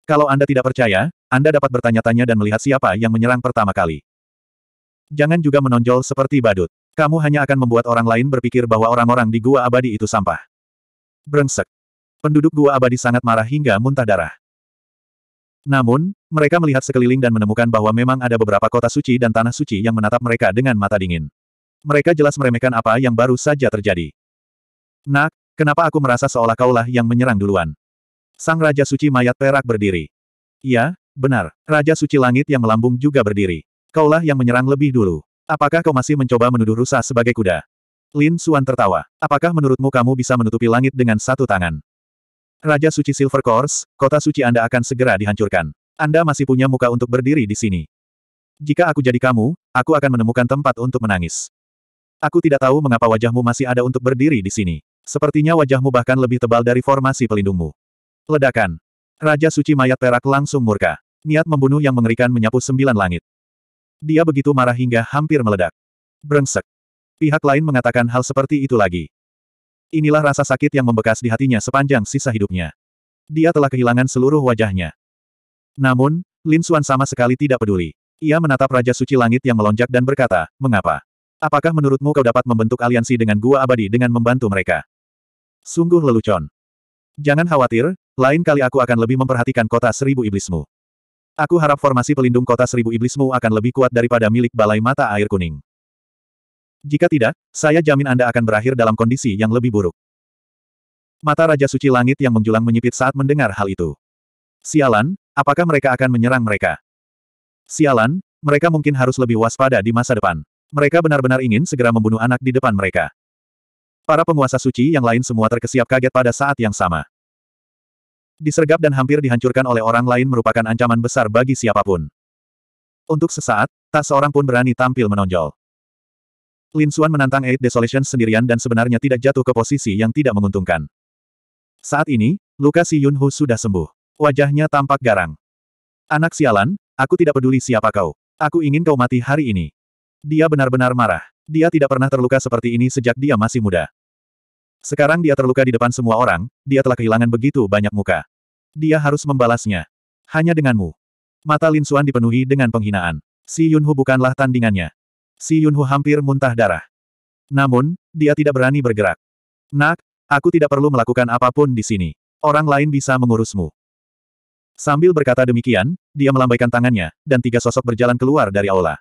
Kalau Anda tidak percaya, Anda dapat bertanya-tanya dan melihat siapa yang menyerang pertama kali. Jangan juga menonjol seperti badut. Kamu hanya akan membuat orang lain berpikir bahwa orang-orang di gua abadi itu sampah. Brengsek. Penduduk gua abadi sangat marah hingga muntah darah. Namun, mereka melihat sekeliling dan menemukan bahwa memang ada beberapa kota suci dan tanah suci yang menatap mereka dengan mata dingin. Mereka jelas meremehkan apa yang baru saja terjadi. Nak, kenapa aku merasa seolah kaulah yang menyerang duluan? Sang Raja Suci Mayat Perak berdiri. Ya, benar. Raja Suci Langit yang melambung juga berdiri. Kaulah yang menyerang lebih dulu. Apakah kau masih mencoba menuduh rusa sebagai kuda? Lin Suan tertawa. Apakah menurutmu kamu bisa menutupi langit dengan satu tangan? Raja Suci Silver Course, kota suci Anda akan segera dihancurkan. Anda masih punya muka untuk berdiri di sini. Jika aku jadi kamu, aku akan menemukan tempat untuk menangis. Aku tidak tahu mengapa wajahmu masih ada untuk berdiri di sini. Sepertinya wajahmu bahkan lebih tebal dari formasi pelindungmu. Ledakan. Raja Suci Mayat Perak langsung murka. Niat membunuh yang mengerikan menyapu sembilan langit. Dia begitu marah hingga hampir meledak. Brengsek. Pihak lain mengatakan hal seperti itu lagi. Inilah rasa sakit yang membekas di hatinya sepanjang sisa hidupnya. Dia telah kehilangan seluruh wajahnya. Namun, Lin Suan sama sekali tidak peduli. Ia menatap Raja Suci Langit yang melonjak dan berkata, Mengapa? Apakah menurutmu kau dapat membentuk aliansi dengan gua abadi dengan membantu mereka? Sungguh lelucon. Jangan khawatir, lain kali aku akan lebih memperhatikan kota seribu iblismu. Aku harap formasi pelindung kota seribu iblismu akan lebih kuat daripada milik balai mata air kuning. Jika tidak, saya jamin Anda akan berakhir dalam kondisi yang lebih buruk. Mata Raja Suci Langit yang menjulang menyipit saat mendengar hal itu. Sialan, apakah mereka akan menyerang mereka? Sialan, mereka mungkin harus lebih waspada di masa depan. Mereka benar-benar ingin segera membunuh anak di depan mereka. Para penguasa suci yang lain semua terkesiap kaget pada saat yang sama. Disergap dan hampir dihancurkan oleh orang lain merupakan ancaman besar bagi siapapun. Untuk sesaat, tak seorang pun berani tampil menonjol. Lin Suan menantang Eight Desolation sendirian dan sebenarnya tidak jatuh ke posisi yang tidak menguntungkan. Saat ini, luka si Hu sudah sembuh. Wajahnya tampak garang. Anak sialan, aku tidak peduli siapa kau. Aku ingin kau mati hari ini. Dia benar-benar marah. Dia tidak pernah terluka seperti ini sejak dia masih muda. Sekarang dia terluka di depan semua orang, dia telah kehilangan begitu banyak muka. Dia harus membalasnya. Hanya denganmu. Mata Lin Suan dipenuhi dengan penghinaan. Si Hu bukanlah tandingannya. Si Yunhu hampir muntah darah. Namun, dia tidak berani bergerak. Nak, aku tidak perlu melakukan apapun di sini. Orang lain bisa mengurusmu. Sambil berkata demikian, dia melambaikan tangannya, dan tiga sosok berjalan keluar dari aula.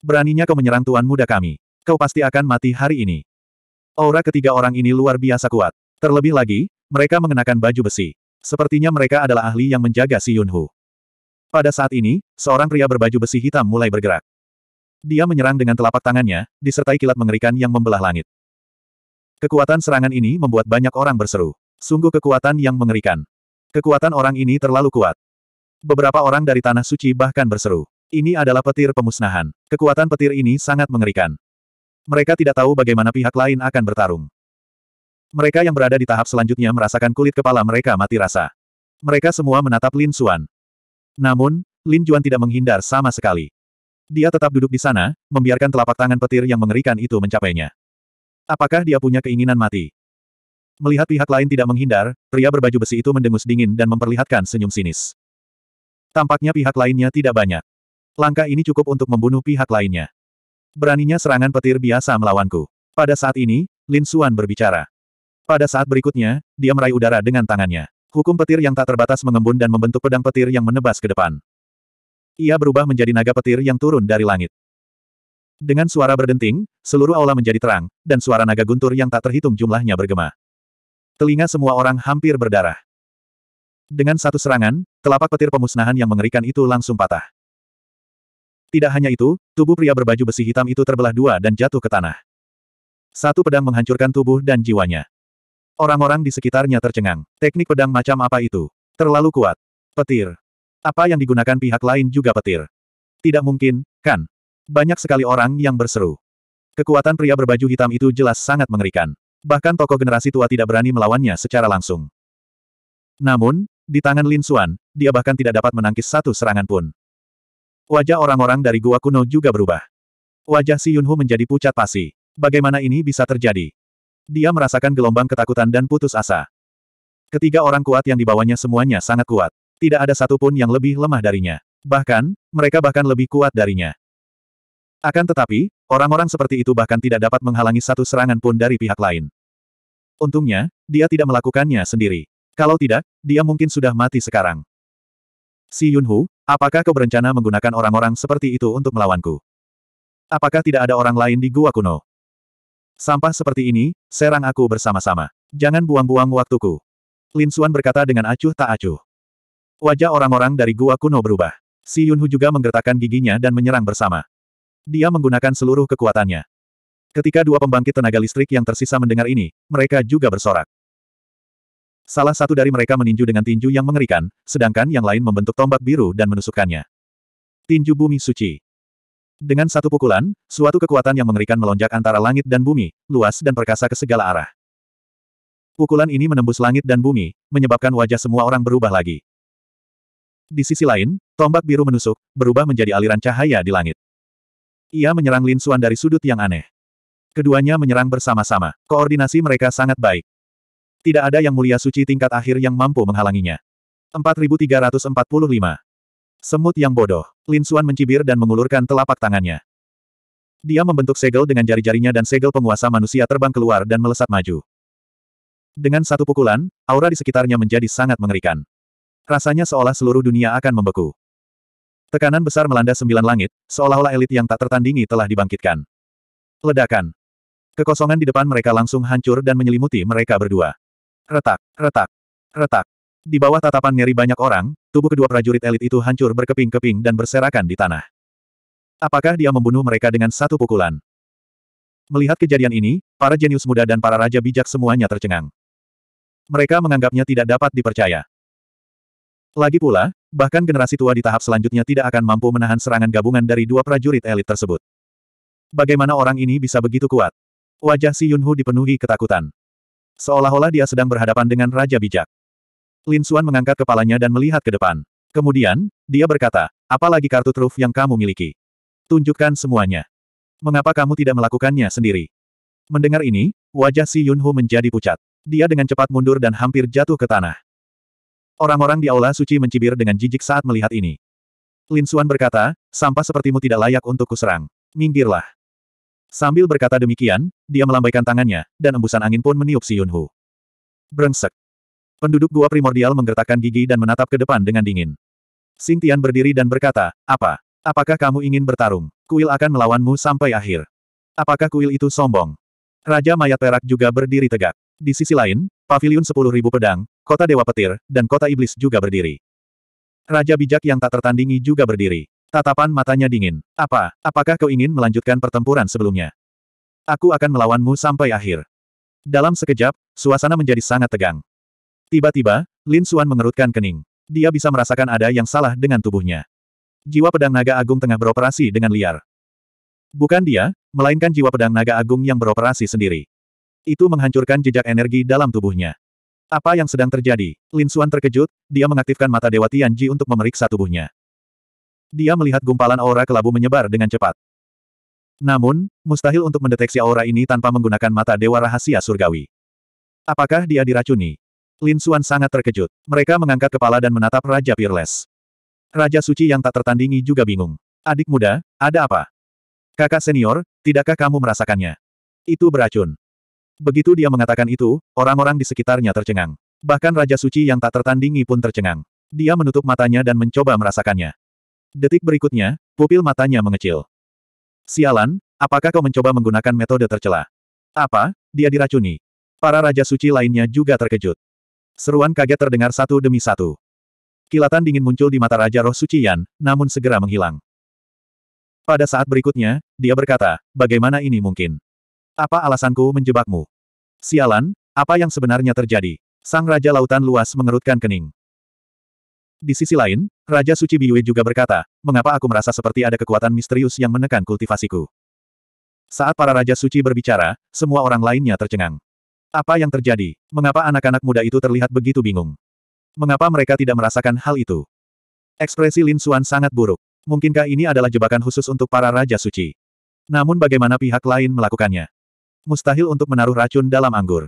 Beraninya kau menyerang tuan muda kami. Kau pasti akan mati hari ini. Aura ketiga orang ini luar biasa kuat. Terlebih lagi, mereka mengenakan baju besi. Sepertinya mereka adalah ahli yang menjaga si Yunhu. Pada saat ini, seorang pria berbaju besi hitam mulai bergerak. Dia menyerang dengan telapak tangannya, disertai kilat mengerikan yang membelah langit. Kekuatan serangan ini membuat banyak orang berseru. Sungguh kekuatan yang mengerikan. Kekuatan orang ini terlalu kuat. Beberapa orang dari Tanah Suci bahkan berseru. Ini adalah petir pemusnahan. Kekuatan petir ini sangat mengerikan. Mereka tidak tahu bagaimana pihak lain akan bertarung. Mereka yang berada di tahap selanjutnya merasakan kulit kepala mereka mati rasa. Mereka semua menatap Lin Xuan. Namun, Lin Juan tidak menghindar sama sekali. Dia tetap duduk di sana, membiarkan telapak tangan petir yang mengerikan itu mencapainya. Apakah dia punya keinginan mati? Melihat pihak lain tidak menghindar, pria berbaju besi itu mendengus dingin dan memperlihatkan senyum sinis. Tampaknya pihak lainnya tidak banyak. Langkah ini cukup untuk membunuh pihak lainnya. Beraninya serangan petir biasa melawanku. Pada saat ini, Lin Xuan berbicara. Pada saat berikutnya, dia meraih udara dengan tangannya. Hukum petir yang tak terbatas mengembun dan membentuk pedang petir yang menebas ke depan. Ia berubah menjadi naga petir yang turun dari langit. Dengan suara berdenting, seluruh aula menjadi terang, dan suara naga guntur yang tak terhitung jumlahnya bergema. Telinga semua orang hampir berdarah. Dengan satu serangan, telapak petir pemusnahan yang mengerikan itu langsung patah. Tidak hanya itu, tubuh pria berbaju besi hitam itu terbelah dua dan jatuh ke tanah. Satu pedang menghancurkan tubuh dan jiwanya. Orang-orang di sekitarnya tercengang. Teknik pedang macam apa itu? Terlalu kuat. Petir. Apa yang digunakan pihak lain juga petir. Tidak mungkin, kan? Banyak sekali orang yang berseru. Kekuatan pria berbaju hitam itu jelas sangat mengerikan. Bahkan tokoh generasi tua tidak berani melawannya secara langsung. Namun, di tangan Lin Xuan, dia bahkan tidak dapat menangkis satu serangan pun. Wajah orang-orang dari gua kuno juga berubah. Wajah Si Yunhu menjadi pucat pasi. Bagaimana ini bisa terjadi? Dia merasakan gelombang ketakutan dan putus asa. Ketiga orang kuat yang dibawanya semuanya sangat kuat tidak ada satupun yang lebih lemah darinya. Bahkan, mereka bahkan lebih kuat darinya. Akan tetapi, orang-orang seperti itu bahkan tidak dapat menghalangi satu serangan pun dari pihak lain. Untungnya, dia tidak melakukannya sendiri. Kalau tidak, dia mungkin sudah mati sekarang. Si Yunhu, apakah kau berencana menggunakan orang-orang seperti itu untuk melawanku? Apakah tidak ada orang lain di gua kuno? Sampah seperti ini, serang aku bersama-sama. Jangan buang-buang waktuku. Lin Suan berkata dengan acuh tak acuh. Wajah orang-orang dari gua kuno berubah. Si Yunhu juga menggertakkan giginya dan menyerang bersama. Dia menggunakan seluruh kekuatannya. Ketika dua pembangkit tenaga listrik yang tersisa mendengar ini, mereka juga bersorak. Salah satu dari mereka meninju dengan tinju yang mengerikan, sedangkan yang lain membentuk tombak biru dan menusukkannya. Tinju bumi suci. Dengan satu pukulan, suatu kekuatan yang mengerikan melonjak antara langit dan bumi, luas dan perkasa ke segala arah. Pukulan ini menembus langit dan bumi, menyebabkan wajah semua orang berubah lagi. Di sisi lain, tombak biru menusuk, berubah menjadi aliran cahaya di langit. Ia menyerang Lin Xuan dari sudut yang aneh. Keduanya menyerang bersama-sama. Koordinasi mereka sangat baik. Tidak ada yang mulia suci tingkat akhir yang mampu menghalanginya. 4345. Semut yang bodoh. Lin Xuan mencibir dan mengulurkan telapak tangannya. Dia membentuk segel dengan jari-jarinya dan segel penguasa manusia terbang keluar dan melesat maju. Dengan satu pukulan, aura di sekitarnya menjadi sangat mengerikan. Rasanya seolah seluruh dunia akan membeku. Tekanan besar melanda sembilan langit, seolah-olah elit yang tak tertandingi telah dibangkitkan. Ledakan. Kekosongan di depan mereka langsung hancur dan menyelimuti mereka berdua. Retak, retak, retak. Di bawah tatapan ngeri banyak orang, tubuh kedua prajurit elit itu hancur berkeping-keping dan berserakan di tanah. Apakah dia membunuh mereka dengan satu pukulan? Melihat kejadian ini, para jenius muda dan para raja bijak semuanya tercengang. Mereka menganggapnya tidak dapat dipercaya. Lagi pula, bahkan generasi tua di tahap selanjutnya tidak akan mampu menahan serangan gabungan dari dua prajurit elit tersebut. Bagaimana orang ini bisa begitu kuat? Wajah Si Yunhu dipenuhi ketakutan. Seolah-olah dia sedang berhadapan dengan Raja Bijak. Lin Xuan mengangkat kepalanya dan melihat ke depan. Kemudian, dia berkata, apalagi kartu truf yang kamu miliki? Tunjukkan semuanya. Mengapa kamu tidak melakukannya sendiri? Mendengar ini, wajah Si Yunhu menjadi pucat. Dia dengan cepat mundur dan hampir jatuh ke tanah. Orang-orang di aula suci mencibir dengan jijik saat melihat ini. Lin Suan berkata, sampah sepertimu tidak layak untuk kuserang. Minggirlah. Sambil berkata demikian, dia melambaikan tangannya, dan embusan angin pun meniup si Yunhu. Brengsek. Penduduk gua primordial menggertakkan gigi dan menatap ke depan dengan dingin. Sing Tian berdiri dan berkata, apa? Apakah kamu ingin bertarung? Kuil akan melawanmu sampai akhir. Apakah kuil itu sombong? Raja Mayat Perak juga berdiri tegak. Di sisi lain, Paviliun Ribu Pedang, kota Dewa Petir, dan kota Iblis juga berdiri. Raja bijak yang tak tertandingi juga berdiri. Tatapan matanya dingin. Apa, apakah kau ingin melanjutkan pertempuran sebelumnya? Aku akan melawanmu sampai akhir. Dalam sekejap, suasana menjadi sangat tegang. Tiba-tiba, Lin Suan mengerutkan kening. Dia bisa merasakan ada yang salah dengan tubuhnya. Jiwa pedang naga agung tengah beroperasi dengan liar. Bukan dia, melainkan jiwa pedang naga agung yang beroperasi sendiri. Itu menghancurkan jejak energi dalam tubuhnya. Apa yang sedang terjadi? Lin Xuan terkejut, dia mengaktifkan mata Dewa Tianji untuk memeriksa tubuhnya. Dia melihat gumpalan aura kelabu menyebar dengan cepat. Namun, mustahil untuk mendeteksi aura ini tanpa menggunakan mata Dewa Rahasia Surgawi. Apakah dia diracuni? Lin Xuan sangat terkejut. Mereka mengangkat kepala dan menatap Raja Peerless. Raja Suci yang tak tertandingi juga bingung. Adik muda, ada apa? Kakak senior, tidakkah kamu merasakannya? Itu beracun. Begitu dia mengatakan itu, orang-orang di sekitarnya tercengang. Bahkan Raja Suci yang tak tertandingi pun tercengang. Dia menutup matanya dan mencoba merasakannya. Detik berikutnya, pupil matanya mengecil. Sialan, apakah kau mencoba menggunakan metode tercela? Apa? Dia diracuni. Para Raja Suci lainnya juga terkejut. Seruan kaget terdengar satu demi satu. Kilatan dingin muncul di mata Raja Roh Suci Yan, namun segera menghilang. Pada saat berikutnya, dia berkata, bagaimana ini mungkin? Apa alasanku menjebakmu? Sialan, apa yang sebenarnya terjadi? Sang Raja Lautan Luas mengerutkan kening. Di sisi lain, Raja Suci Biwe juga berkata, mengapa aku merasa seperti ada kekuatan misterius yang menekan kultivasiku? Saat para Raja Suci berbicara, semua orang lainnya tercengang. Apa yang terjadi? Mengapa anak-anak muda itu terlihat begitu bingung? Mengapa mereka tidak merasakan hal itu? Ekspresi Lin Suan sangat buruk. Mungkinkah ini adalah jebakan khusus untuk para Raja Suci? Namun bagaimana pihak lain melakukannya? Mustahil untuk menaruh racun dalam anggur.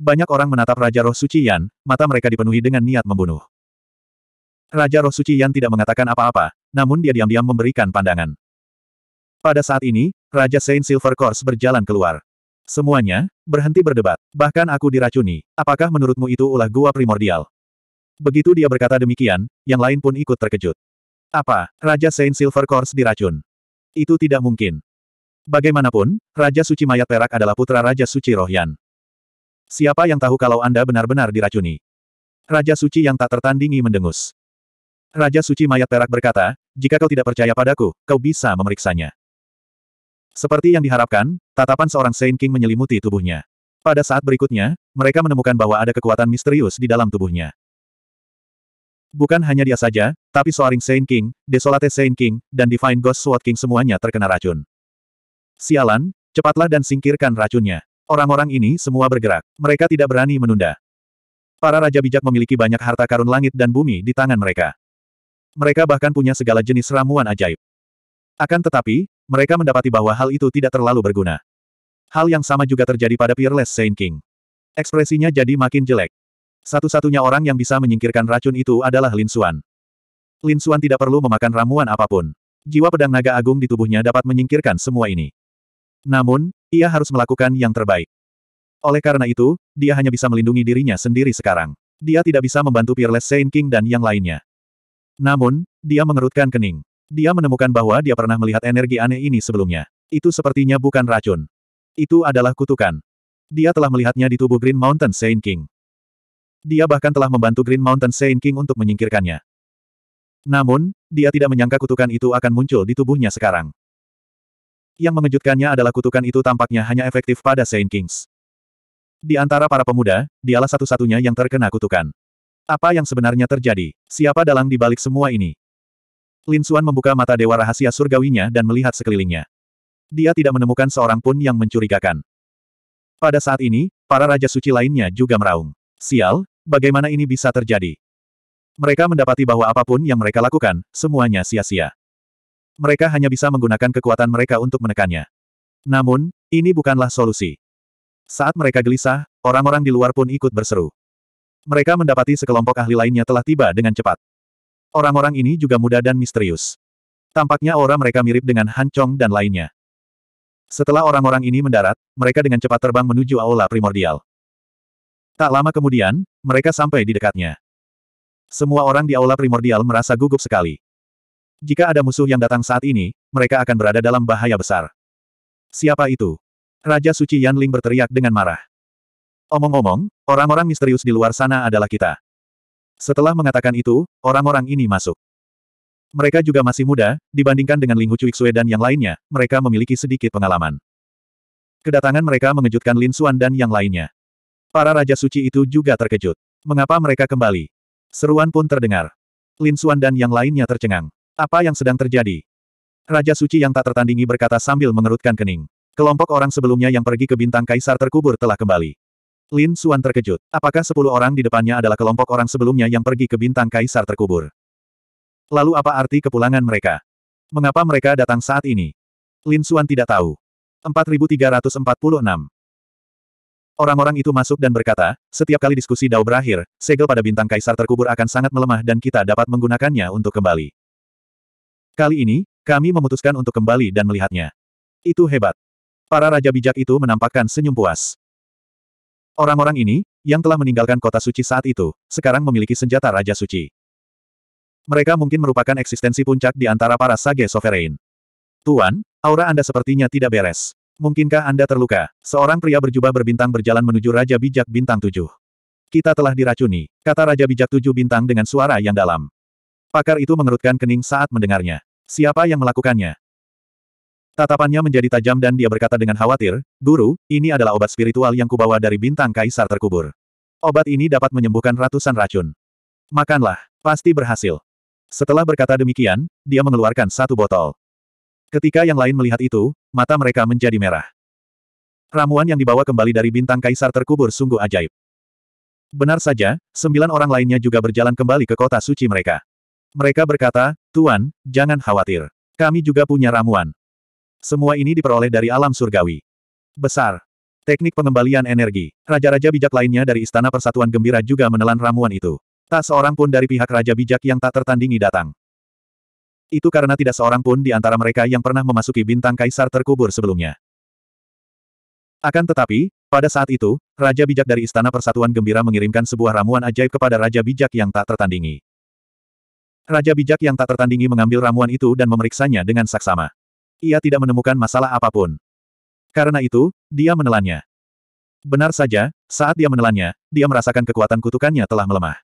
Banyak orang menatap Raja Roh Suci Yan, mata mereka dipenuhi dengan niat membunuh. Raja Roh Suci Yan tidak mengatakan apa-apa, namun dia diam-diam memberikan pandangan. Pada saat ini, Raja Saint Silver Course berjalan keluar. Semuanya, berhenti berdebat. Bahkan aku diracuni. Apakah menurutmu itu ulah gua primordial? Begitu dia berkata demikian, yang lain pun ikut terkejut. Apa, Raja Saint Silver Course diracun? Itu tidak mungkin. Bagaimanapun, Raja Suci Mayat Perak adalah putra Raja Suci Rohyan. Siapa yang tahu kalau Anda benar-benar diracuni? Raja Suci yang tak tertandingi mendengus. Raja Suci Mayat Perak berkata, jika kau tidak percaya padaku, kau bisa memeriksanya. Seperti yang diharapkan, tatapan seorang Saint King menyelimuti tubuhnya. Pada saat berikutnya, mereka menemukan bahwa ada kekuatan misterius di dalam tubuhnya. Bukan hanya dia saja, tapi Soaring Saint King, Desolate Saint King, dan Divine Ghost Sword King semuanya terkena racun. Sialan, cepatlah dan singkirkan racunnya. Orang-orang ini semua bergerak. Mereka tidak berani menunda. Para raja bijak memiliki banyak harta karun langit dan bumi di tangan mereka. Mereka bahkan punya segala jenis ramuan ajaib. Akan tetapi, mereka mendapati bahwa hal itu tidak terlalu berguna. Hal yang sama juga terjadi pada Peerless Saint King. Ekspresinya jadi makin jelek. Satu-satunya orang yang bisa menyingkirkan racun itu adalah Lin Xuan. Lin Xuan tidak perlu memakan ramuan apapun. Jiwa pedang naga agung di tubuhnya dapat menyingkirkan semua ini. Namun, ia harus melakukan yang terbaik. Oleh karena itu, dia hanya bisa melindungi dirinya sendiri sekarang. Dia tidak bisa membantu Peerless Saint King dan yang lainnya. Namun, dia mengerutkan kening. Dia menemukan bahwa dia pernah melihat energi aneh ini sebelumnya. Itu sepertinya bukan racun. Itu adalah kutukan. Dia telah melihatnya di tubuh Green Mountain Saint King. Dia bahkan telah membantu Green Mountain Saint King untuk menyingkirkannya. Namun, dia tidak menyangka kutukan itu akan muncul di tubuhnya sekarang. Yang mengejutkannya adalah kutukan itu tampaknya hanya efektif pada Saint Kings. Di antara para pemuda, dialah satu-satunya yang terkena kutukan. Apa yang sebenarnya terjadi? Siapa dalang di balik semua ini? Lin Xuan membuka mata dewa rahasia surgawinya dan melihat sekelilingnya. Dia tidak menemukan seorang pun yang mencurigakan. Pada saat ini, para raja suci lainnya juga meraung. Sial, bagaimana ini bisa terjadi? Mereka mendapati bahwa apapun yang mereka lakukan, semuanya sia-sia. Mereka hanya bisa menggunakan kekuatan mereka untuk menekannya. Namun, ini bukanlah solusi. Saat mereka gelisah, orang-orang di luar pun ikut berseru. Mereka mendapati sekelompok ahli lainnya telah tiba dengan cepat. Orang-orang ini juga muda dan misterius. Tampaknya aura mereka mirip dengan Han Chong dan lainnya. Setelah orang-orang ini mendarat, mereka dengan cepat terbang menuju aula primordial. Tak lama kemudian, mereka sampai di dekatnya. Semua orang di aula primordial merasa gugup sekali. Jika ada musuh yang datang saat ini, mereka akan berada dalam bahaya besar. Siapa itu? Raja Suci Yanling berteriak dengan marah. Omong-omong, orang-orang misterius di luar sana adalah kita. Setelah mengatakan itu, orang-orang ini masuk. Mereka juga masih muda, dibandingkan dengan Ling Hucu Xue dan yang lainnya, mereka memiliki sedikit pengalaman. Kedatangan mereka mengejutkan Lin Xuan dan yang lainnya. Para Raja Suci itu juga terkejut. Mengapa mereka kembali? Seruan pun terdengar. Lin Xuan dan yang lainnya tercengang. Apa yang sedang terjadi? Raja suci yang tak tertandingi berkata sambil mengerutkan kening. Kelompok orang sebelumnya yang pergi ke bintang kaisar terkubur telah kembali. Lin Suan terkejut. Apakah sepuluh orang di depannya adalah kelompok orang sebelumnya yang pergi ke bintang kaisar terkubur? Lalu apa arti kepulangan mereka? Mengapa mereka datang saat ini? Lin Suan tidak tahu. 4346 Orang-orang itu masuk dan berkata, setiap kali diskusi Dao berakhir, segel pada bintang kaisar terkubur akan sangat melemah dan kita dapat menggunakannya untuk kembali. Kali ini, kami memutuskan untuk kembali dan melihatnya. Itu hebat. Para raja bijak itu menampakkan senyum puas. Orang-orang ini, yang telah meninggalkan kota suci saat itu, sekarang memiliki senjata raja suci. Mereka mungkin merupakan eksistensi puncak di antara para sage sovereign. Tuan, aura Anda sepertinya tidak beres. Mungkinkah Anda terluka? Seorang pria berjubah berbintang berjalan menuju Raja Bijak Bintang tujuh. Kita telah diracuni, kata Raja Bijak tujuh Bintang dengan suara yang dalam. Pakar itu mengerutkan kening saat mendengarnya. Siapa yang melakukannya? Tatapannya menjadi tajam dan dia berkata dengan khawatir, Guru, ini adalah obat spiritual yang kubawa dari bintang kaisar terkubur. Obat ini dapat menyembuhkan ratusan racun. Makanlah, pasti berhasil. Setelah berkata demikian, dia mengeluarkan satu botol. Ketika yang lain melihat itu, mata mereka menjadi merah. Ramuan yang dibawa kembali dari bintang kaisar terkubur sungguh ajaib. Benar saja, sembilan orang lainnya juga berjalan kembali ke kota suci mereka. Mereka berkata, Tuan, jangan khawatir. Kami juga punya ramuan. Semua ini diperoleh dari alam surgawi. Besar. Teknik pengembalian energi. Raja-raja bijak lainnya dari Istana Persatuan Gembira juga menelan ramuan itu. Tak seorang pun dari pihak Raja Bijak yang tak tertandingi datang. Itu karena tidak seorang pun di antara mereka yang pernah memasuki bintang kaisar terkubur sebelumnya. Akan tetapi, pada saat itu, Raja Bijak dari Istana Persatuan Gembira mengirimkan sebuah ramuan ajaib kepada Raja Bijak yang tak tertandingi. Raja bijak yang tak tertandingi mengambil ramuan itu dan memeriksanya dengan saksama. Ia tidak menemukan masalah apapun. Karena itu, dia menelannya. Benar saja, saat dia menelannya, dia merasakan kekuatan kutukannya telah melemah.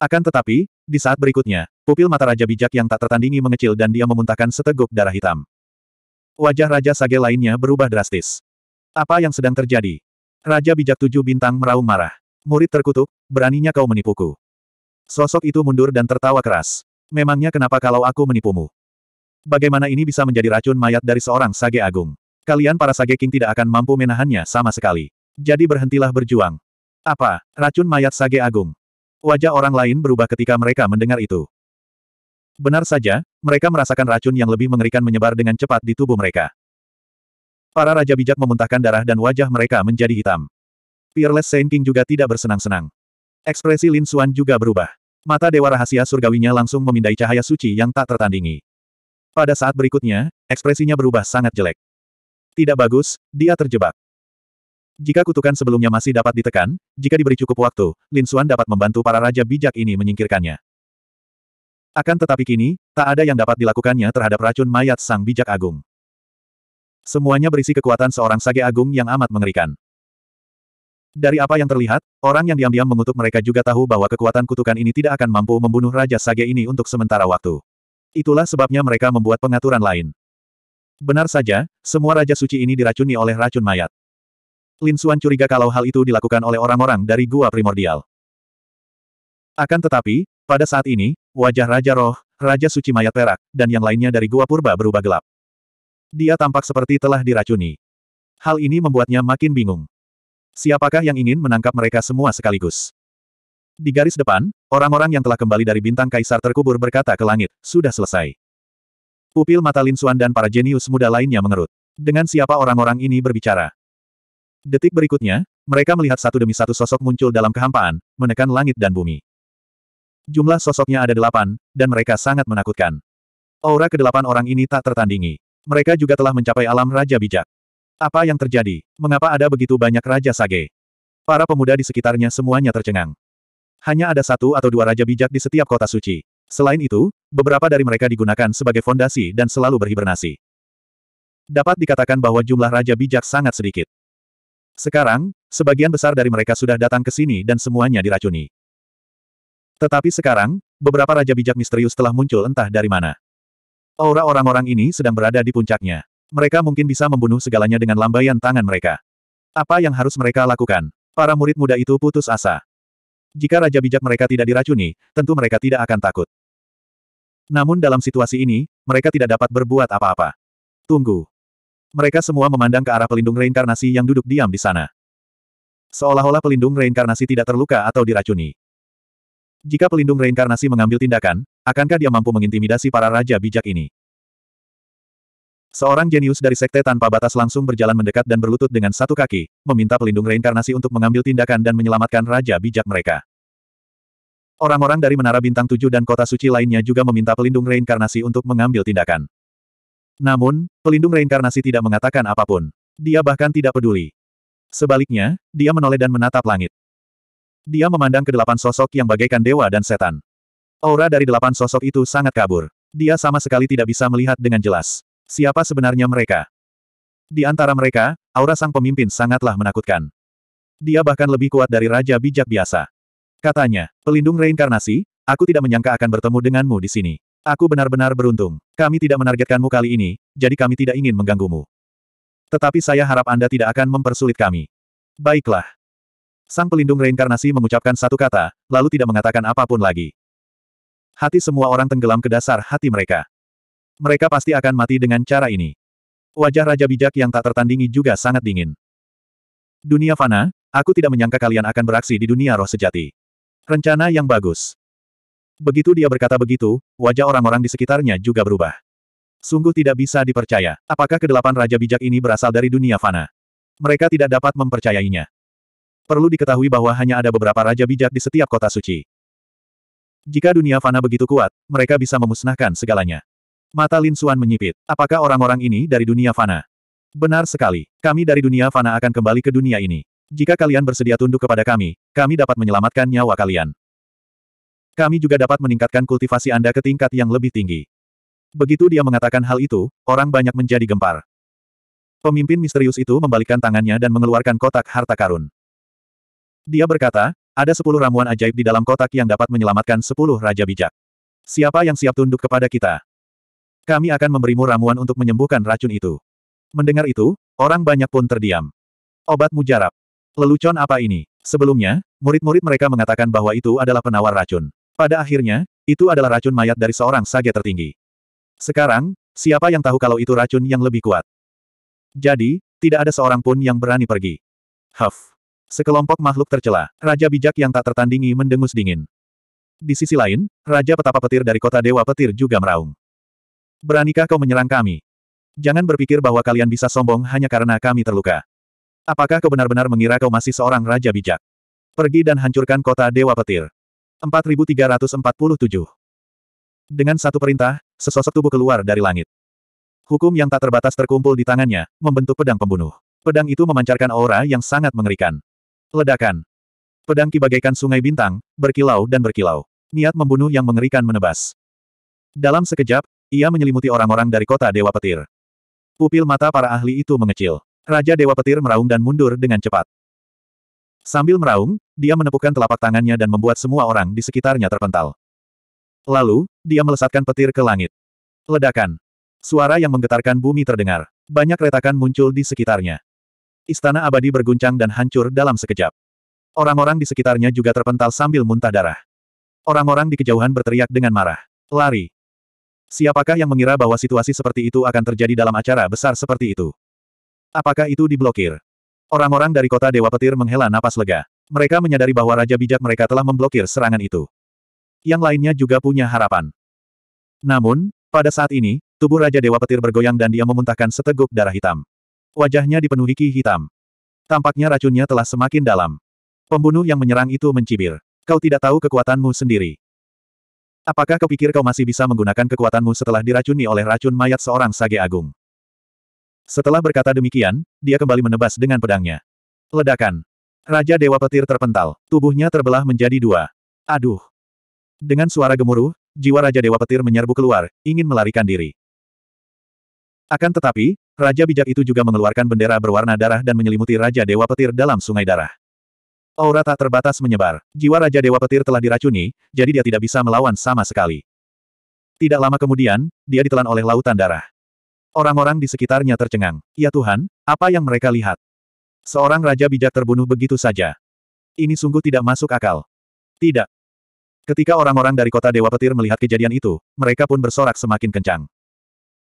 Akan tetapi, di saat berikutnya, pupil mata Raja Bijak yang tak tertandingi mengecil dan dia memuntahkan seteguk darah hitam. Wajah Raja Sage lainnya berubah drastis. Apa yang sedang terjadi? Raja Bijak Tujuh Bintang meraung marah. Murid terkutuk, beraninya kau menipuku. Sosok itu mundur dan tertawa keras. Memangnya kenapa kalau aku menipumu? Bagaimana ini bisa menjadi racun mayat dari seorang sage agung? Kalian para sage king tidak akan mampu menahannya sama sekali. Jadi berhentilah berjuang. Apa? Racun mayat sage agung? Wajah orang lain berubah ketika mereka mendengar itu. Benar saja, mereka merasakan racun yang lebih mengerikan menyebar dengan cepat di tubuh mereka. Para raja bijak memuntahkan darah dan wajah mereka menjadi hitam. Peerless Saint King juga tidak bersenang-senang. Ekspresi Lin Xuan juga berubah. Mata Dewa Rahasia Surgawinya langsung memindai cahaya suci yang tak tertandingi. Pada saat berikutnya, ekspresinya berubah sangat jelek. Tidak bagus, dia terjebak. Jika kutukan sebelumnya masih dapat ditekan, jika diberi cukup waktu, Lin Xuan dapat membantu para raja bijak ini menyingkirkannya. Akan tetapi kini, tak ada yang dapat dilakukannya terhadap racun mayat sang bijak agung. Semuanya berisi kekuatan seorang sage agung yang amat mengerikan. Dari apa yang terlihat, orang yang diam-diam mengutuk mereka juga tahu bahwa kekuatan kutukan ini tidak akan mampu membunuh Raja Sage ini untuk sementara waktu. Itulah sebabnya mereka membuat pengaturan lain. Benar saja, semua Raja Suci ini diracuni oleh racun mayat. Lin Xuan curiga kalau hal itu dilakukan oleh orang-orang dari Gua Primordial. Akan tetapi, pada saat ini, wajah Raja Roh, Raja Suci Mayat Perak, dan yang lainnya dari Gua Purba berubah gelap. Dia tampak seperti telah diracuni. Hal ini membuatnya makin bingung. Siapakah yang ingin menangkap mereka semua sekaligus? Di garis depan, orang-orang yang telah kembali dari bintang kaisar terkubur berkata ke langit, sudah selesai. Pupil mata Lin Xuan dan para jenius muda lainnya mengerut. Dengan siapa orang-orang ini berbicara? Detik berikutnya, mereka melihat satu demi satu sosok muncul dalam kehampaan, menekan langit dan bumi. Jumlah sosoknya ada delapan, dan mereka sangat menakutkan. Aura kedelapan orang ini tak tertandingi. Mereka juga telah mencapai alam Raja Bijak. Apa yang terjadi? Mengapa ada begitu banyak Raja Sage? Para pemuda di sekitarnya semuanya tercengang. Hanya ada satu atau dua raja bijak di setiap kota suci. Selain itu, beberapa dari mereka digunakan sebagai fondasi dan selalu berhibernasi. Dapat dikatakan bahwa jumlah raja bijak sangat sedikit. Sekarang, sebagian besar dari mereka sudah datang ke sini dan semuanya diracuni. Tetapi sekarang, beberapa raja bijak misterius telah muncul entah dari mana. Aura orang-orang ini sedang berada di puncaknya. Mereka mungkin bisa membunuh segalanya dengan lambaian tangan mereka. Apa yang harus mereka lakukan? Para murid muda itu putus asa. Jika raja bijak mereka tidak diracuni, tentu mereka tidak akan takut. Namun dalam situasi ini, mereka tidak dapat berbuat apa-apa. Tunggu. Mereka semua memandang ke arah pelindung reinkarnasi yang duduk diam di sana. Seolah-olah pelindung reinkarnasi tidak terluka atau diracuni. Jika pelindung reinkarnasi mengambil tindakan, akankah dia mampu mengintimidasi para raja bijak ini? Seorang jenius dari Sekte Tanpa Batas langsung berjalan mendekat dan berlutut dengan satu kaki, meminta pelindung reinkarnasi untuk mengambil tindakan dan menyelamatkan Raja Bijak mereka. Orang-orang dari Menara Bintang Tujuh dan Kota Suci lainnya juga meminta pelindung reinkarnasi untuk mengambil tindakan. Namun, pelindung reinkarnasi tidak mengatakan apapun. Dia bahkan tidak peduli. Sebaliknya, dia menoleh dan menatap langit. Dia memandang ke delapan sosok yang bagaikan dewa dan setan. Aura dari delapan sosok itu sangat kabur. Dia sama sekali tidak bisa melihat dengan jelas. Siapa sebenarnya mereka? Di antara mereka, aura sang pemimpin sangatlah menakutkan. Dia bahkan lebih kuat dari Raja Bijak biasa. Katanya, pelindung reinkarnasi, aku tidak menyangka akan bertemu denganmu di sini. Aku benar-benar beruntung. Kami tidak menargetkanmu kali ini, jadi kami tidak ingin mengganggumu. Tetapi saya harap Anda tidak akan mempersulit kami. Baiklah. Sang pelindung reinkarnasi mengucapkan satu kata, lalu tidak mengatakan apapun lagi. Hati semua orang tenggelam ke dasar hati mereka. Mereka pasti akan mati dengan cara ini. Wajah Raja Bijak yang tak tertandingi juga sangat dingin. Dunia fana, aku tidak menyangka kalian akan beraksi di dunia roh sejati. Rencana yang bagus. Begitu dia berkata begitu, wajah orang-orang di sekitarnya juga berubah. Sungguh tidak bisa dipercaya, apakah kedelapan Raja Bijak ini berasal dari dunia fana. Mereka tidak dapat mempercayainya. Perlu diketahui bahwa hanya ada beberapa Raja Bijak di setiap kota suci. Jika dunia fana begitu kuat, mereka bisa memusnahkan segalanya. Mata Lin Xuan menyipit. Apakah orang-orang ini dari dunia fana? Benar sekali. Kami dari dunia fana akan kembali ke dunia ini. Jika kalian bersedia tunduk kepada kami, kami dapat menyelamatkan nyawa kalian. Kami juga dapat meningkatkan kultivasi Anda ke tingkat yang lebih tinggi. Begitu dia mengatakan hal itu, orang banyak menjadi gempar. Pemimpin misterius itu membalikkan tangannya dan mengeluarkan kotak harta karun. Dia berkata, ada sepuluh ramuan ajaib di dalam kotak yang dapat menyelamatkan sepuluh raja bijak. Siapa yang siap tunduk kepada kita? Kami akan memberimu ramuan untuk menyembuhkan racun itu. Mendengar itu, orang banyak pun terdiam. Obat mujarab. Lelucon apa ini? Sebelumnya, murid-murid mereka mengatakan bahwa itu adalah penawar racun. Pada akhirnya, itu adalah racun mayat dari seorang sage tertinggi. Sekarang, siapa yang tahu kalau itu racun yang lebih kuat? Jadi, tidak ada seorang pun yang berani pergi. Huff. Sekelompok makhluk tercela, raja bijak yang tak tertandingi mendengus dingin. Di sisi lain, raja petapa petir dari kota dewa petir juga meraung. Beranikah kau menyerang kami? Jangan berpikir bahwa kalian bisa sombong hanya karena kami terluka. Apakah kau benar-benar mengira kau masih seorang raja bijak? Pergi dan hancurkan kota Dewa Petir. 4347 Dengan satu perintah, sesosok tubuh keluar dari langit. Hukum yang tak terbatas terkumpul di tangannya, membentuk pedang pembunuh. Pedang itu memancarkan aura yang sangat mengerikan. Ledakan. Pedang kibagaikan sungai bintang, berkilau dan berkilau. Niat membunuh yang mengerikan menebas. Dalam sekejap, ia menyelimuti orang-orang dari kota Dewa Petir. Pupil mata para ahli itu mengecil. Raja Dewa Petir meraung dan mundur dengan cepat. Sambil meraung, dia menepukkan telapak tangannya dan membuat semua orang di sekitarnya terpental. Lalu, dia melesatkan petir ke langit. Ledakan. Suara yang menggetarkan bumi terdengar. Banyak retakan muncul di sekitarnya. Istana abadi berguncang dan hancur dalam sekejap. Orang-orang di sekitarnya juga terpental sambil muntah darah. Orang-orang di kejauhan berteriak dengan marah. Lari. Siapakah yang mengira bahwa situasi seperti itu akan terjadi dalam acara besar seperti itu? Apakah itu diblokir? Orang-orang dari kota Dewa Petir menghela napas lega. Mereka menyadari bahwa Raja Bijak mereka telah memblokir serangan itu. Yang lainnya juga punya harapan. Namun, pada saat ini, tubuh Raja Dewa Petir bergoyang dan dia memuntahkan seteguk darah hitam. Wajahnya dipenuhi ki hitam. Tampaknya racunnya telah semakin dalam. Pembunuh yang menyerang itu mencibir. Kau tidak tahu kekuatanmu sendiri. Apakah kau pikir kau masih bisa menggunakan kekuatanmu setelah diracuni oleh racun mayat seorang sage agung? Setelah berkata demikian, dia kembali menebas dengan pedangnya. Ledakan. Raja Dewa Petir terpental, tubuhnya terbelah menjadi dua. Aduh. Dengan suara gemuruh, jiwa Raja Dewa Petir menyerbu keluar, ingin melarikan diri. Akan tetapi, Raja Bijak itu juga mengeluarkan bendera berwarna darah dan menyelimuti Raja Dewa Petir dalam sungai darah. Aura tak terbatas menyebar. Jiwa Raja Dewa Petir telah diracuni, jadi dia tidak bisa melawan sama sekali. Tidak lama kemudian, dia ditelan oleh lautan darah. Orang-orang di sekitarnya tercengang. Ya Tuhan, apa yang mereka lihat? Seorang raja bijak terbunuh begitu saja. Ini sungguh tidak masuk akal. Tidak. Ketika orang-orang dari kota Dewa Petir melihat kejadian itu, mereka pun bersorak semakin kencang.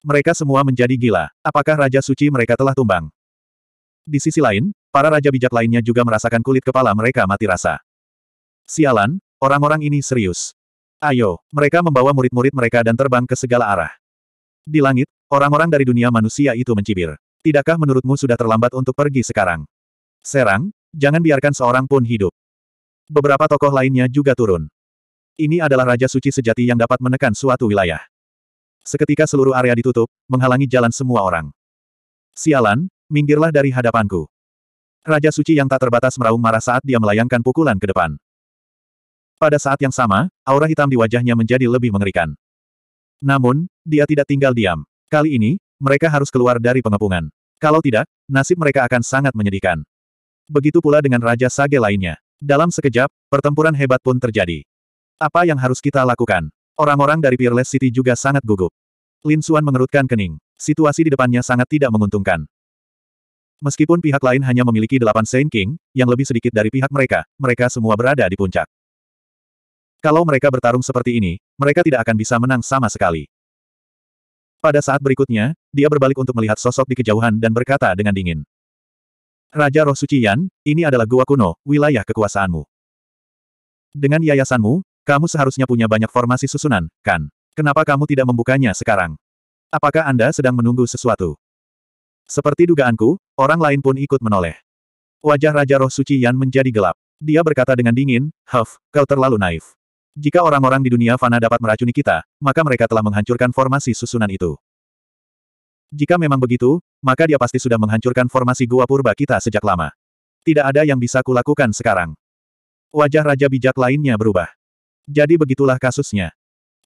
Mereka semua menjadi gila. Apakah Raja Suci mereka telah tumbang? Di sisi lain, Para raja bijak lainnya juga merasakan kulit kepala mereka mati rasa. Sialan, orang-orang ini serius. Ayo, mereka membawa murid-murid mereka dan terbang ke segala arah. Di langit, orang-orang dari dunia manusia itu mencibir. Tidakkah menurutmu sudah terlambat untuk pergi sekarang? Serang, jangan biarkan seorang pun hidup. Beberapa tokoh lainnya juga turun. Ini adalah Raja Suci sejati yang dapat menekan suatu wilayah. Seketika seluruh area ditutup, menghalangi jalan semua orang. Sialan, minggirlah dari hadapanku. Raja Suci yang tak terbatas meraung marah saat dia melayangkan pukulan ke depan. Pada saat yang sama, aura hitam di wajahnya menjadi lebih mengerikan. Namun, dia tidak tinggal diam. Kali ini, mereka harus keluar dari pengepungan. Kalau tidak, nasib mereka akan sangat menyedihkan. Begitu pula dengan Raja Sage lainnya. Dalam sekejap, pertempuran hebat pun terjadi. Apa yang harus kita lakukan? Orang-orang dari Peerless City juga sangat gugup. Lin Xuan mengerutkan kening. Situasi di depannya sangat tidak menguntungkan. Meskipun pihak lain hanya memiliki delapan Saint King, yang lebih sedikit dari pihak mereka, mereka semua berada di puncak. Kalau mereka bertarung seperti ini, mereka tidak akan bisa menang sama sekali. Pada saat berikutnya, dia berbalik untuk melihat sosok di kejauhan dan berkata dengan dingin. Raja Roh Suci Yan, ini adalah gua kuno, wilayah kekuasaanmu. Dengan yayasanmu, kamu seharusnya punya banyak formasi susunan, kan? Kenapa kamu tidak membukanya sekarang? Apakah Anda sedang menunggu sesuatu? Seperti dugaanku, orang lain pun ikut menoleh. Wajah Raja Roh Suci Yan menjadi gelap. Dia berkata dengan dingin, Huff, kau terlalu naif. Jika orang-orang di dunia fana dapat meracuni kita, maka mereka telah menghancurkan formasi susunan itu. Jika memang begitu, maka dia pasti sudah menghancurkan formasi gua purba kita sejak lama. Tidak ada yang bisa kulakukan sekarang. Wajah Raja Bijak lainnya berubah. Jadi begitulah kasusnya.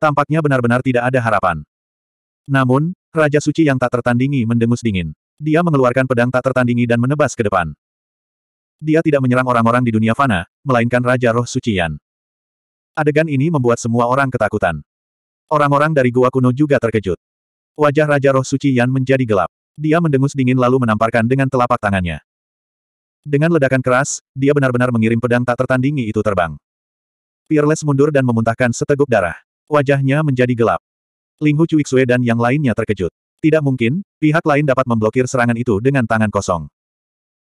Tampaknya benar-benar tidak ada harapan. Namun, Raja Suci yang tak tertandingi mendengus dingin. Dia mengeluarkan pedang tak tertandingi dan menebas ke depan. Dia tidak menyerang orang-orang di dunia fana, melainkan Raja Roh Suci Adegan ini membuat semua orang ketakutan. Orang-orang dari gua kuno juga terkejut. Wajah Raja Roh Suci Yan menjadi gelap. Dia mendengus dingin lalu menamparkan dengan telapak tangannya. Dengan ledakan keras, dia benar-benar mengirim pedang tak tertandingi itu terbang. Peerless mundur dan memuntahkan seteguk darah. Wajahnya menjadi gelap. Linghu Cuixue dan yang lainnya terkejut. Tidak mungkin, pihak lain dapat memblokir serangan itu dengan tangan kosong.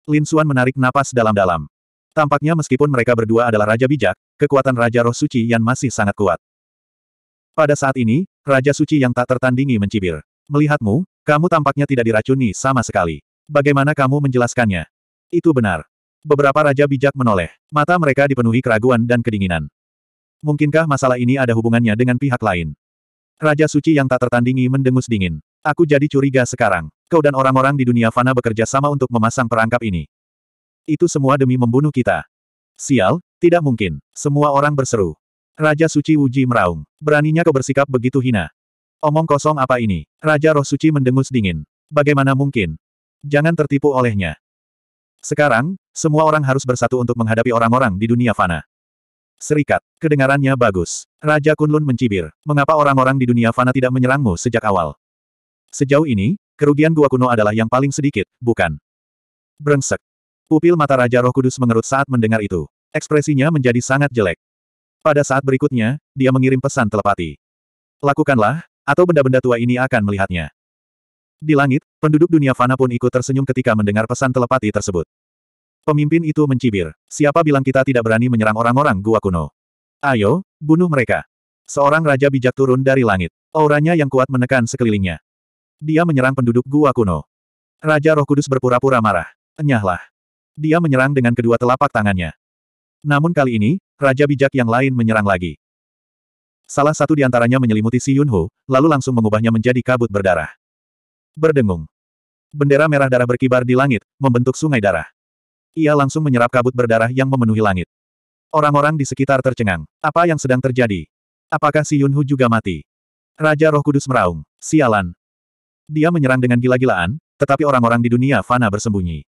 Lin Xuan menarik napas dalam-dalam. Tampaknya meskipun mereka berdua adalah Raja Bijak, kekuatan Raja Roh Suci yang masih sangat kuat. Pada saat ini, Raja Suci yang tak tertandingi mencibir. Melihatmu, kamu tampaknya tidak diracuni sama sekali. Bagaimana kamu menjelaskannya? Itu benar. Beberapa Raja Bijak menoleh. Mata mereka dipenuhi keraguan dan kedinginan. Mungkinkah masalah ini ada hubungannya dengan pihak lain? Raja Suci yang tak tertandingi mendengus dingin. Aku jadi curiga sekarang. Kau dan orang-orang di dunia fana bekerja sama untuk memasang perangkap ini. Itu semua demi membunuh kita. Sial, tidak mungkin. Semua orang berseru. Raja Suci Wuji meraung. Beraninya kau bersikap begitu hina. Omong kosong apa ini? Raja Roh Suci mendengus dingin. Bagaimana mungkin? Jangan tertipu olehnya. Sekarang, semua orang harus bersatu untuk menghadapi orang-orang di dunia fana. Serikat. Kedengarannya bagus. Raja Kunlun mencibir. Mengapa orang-orang di dunia fana tidak menyerangmu sejak awal? Sejauh ini, kerugian gua kuno adalah yang paling sedikit, bukan? Brengsek. Pupil mata Raja Roh Kudus mengerut saat mendengar itu. Ekspresinya menjadi sangat jelek. Pada saat berikutnya, dia mengirim pesan telepati. Lakukanlah, atau benda-benda tua ini akan melihatnya. Di langit, penduduk dunia fana pun ikut tersenyum ketika mendengar pesan telepati tersebut. Pemimpin itu mencibir, siapa bilang kita tidak berani menyerang orang-orang gua kuno? Ayo, bunuh mereka. Seorang raja bijak turun dari langit. Auranya yang kuat menekan sekelilingnya. Dia menyerang penduduk gua kuno. Raja Roh Kudus berpura-pura marah. Enyahlah. Dia menyerang dengan kedua telapak tangannya. Namun kali ini, Raja Bijak yang lain menyerang lagi. Salah satu di antaranya menyelimuti Si Yunhu, lalu langsung mengubahnya menjadi kabut berdarah. Berdengung. Bendera merah darah berkibar di langit, membentuk sungai darah. Ia langsung menyerap kabut berdarah yang memenuhi langit. Orang-orang di sekitar tercengang. Apa yang sedang terjadi? Apakah si Yunhu juga mati? Raja Roh Kudus meraung. Sialan, dia menyerang dengan gila-gilaan, tetapi orang-orang di dunia fana bersembunyi.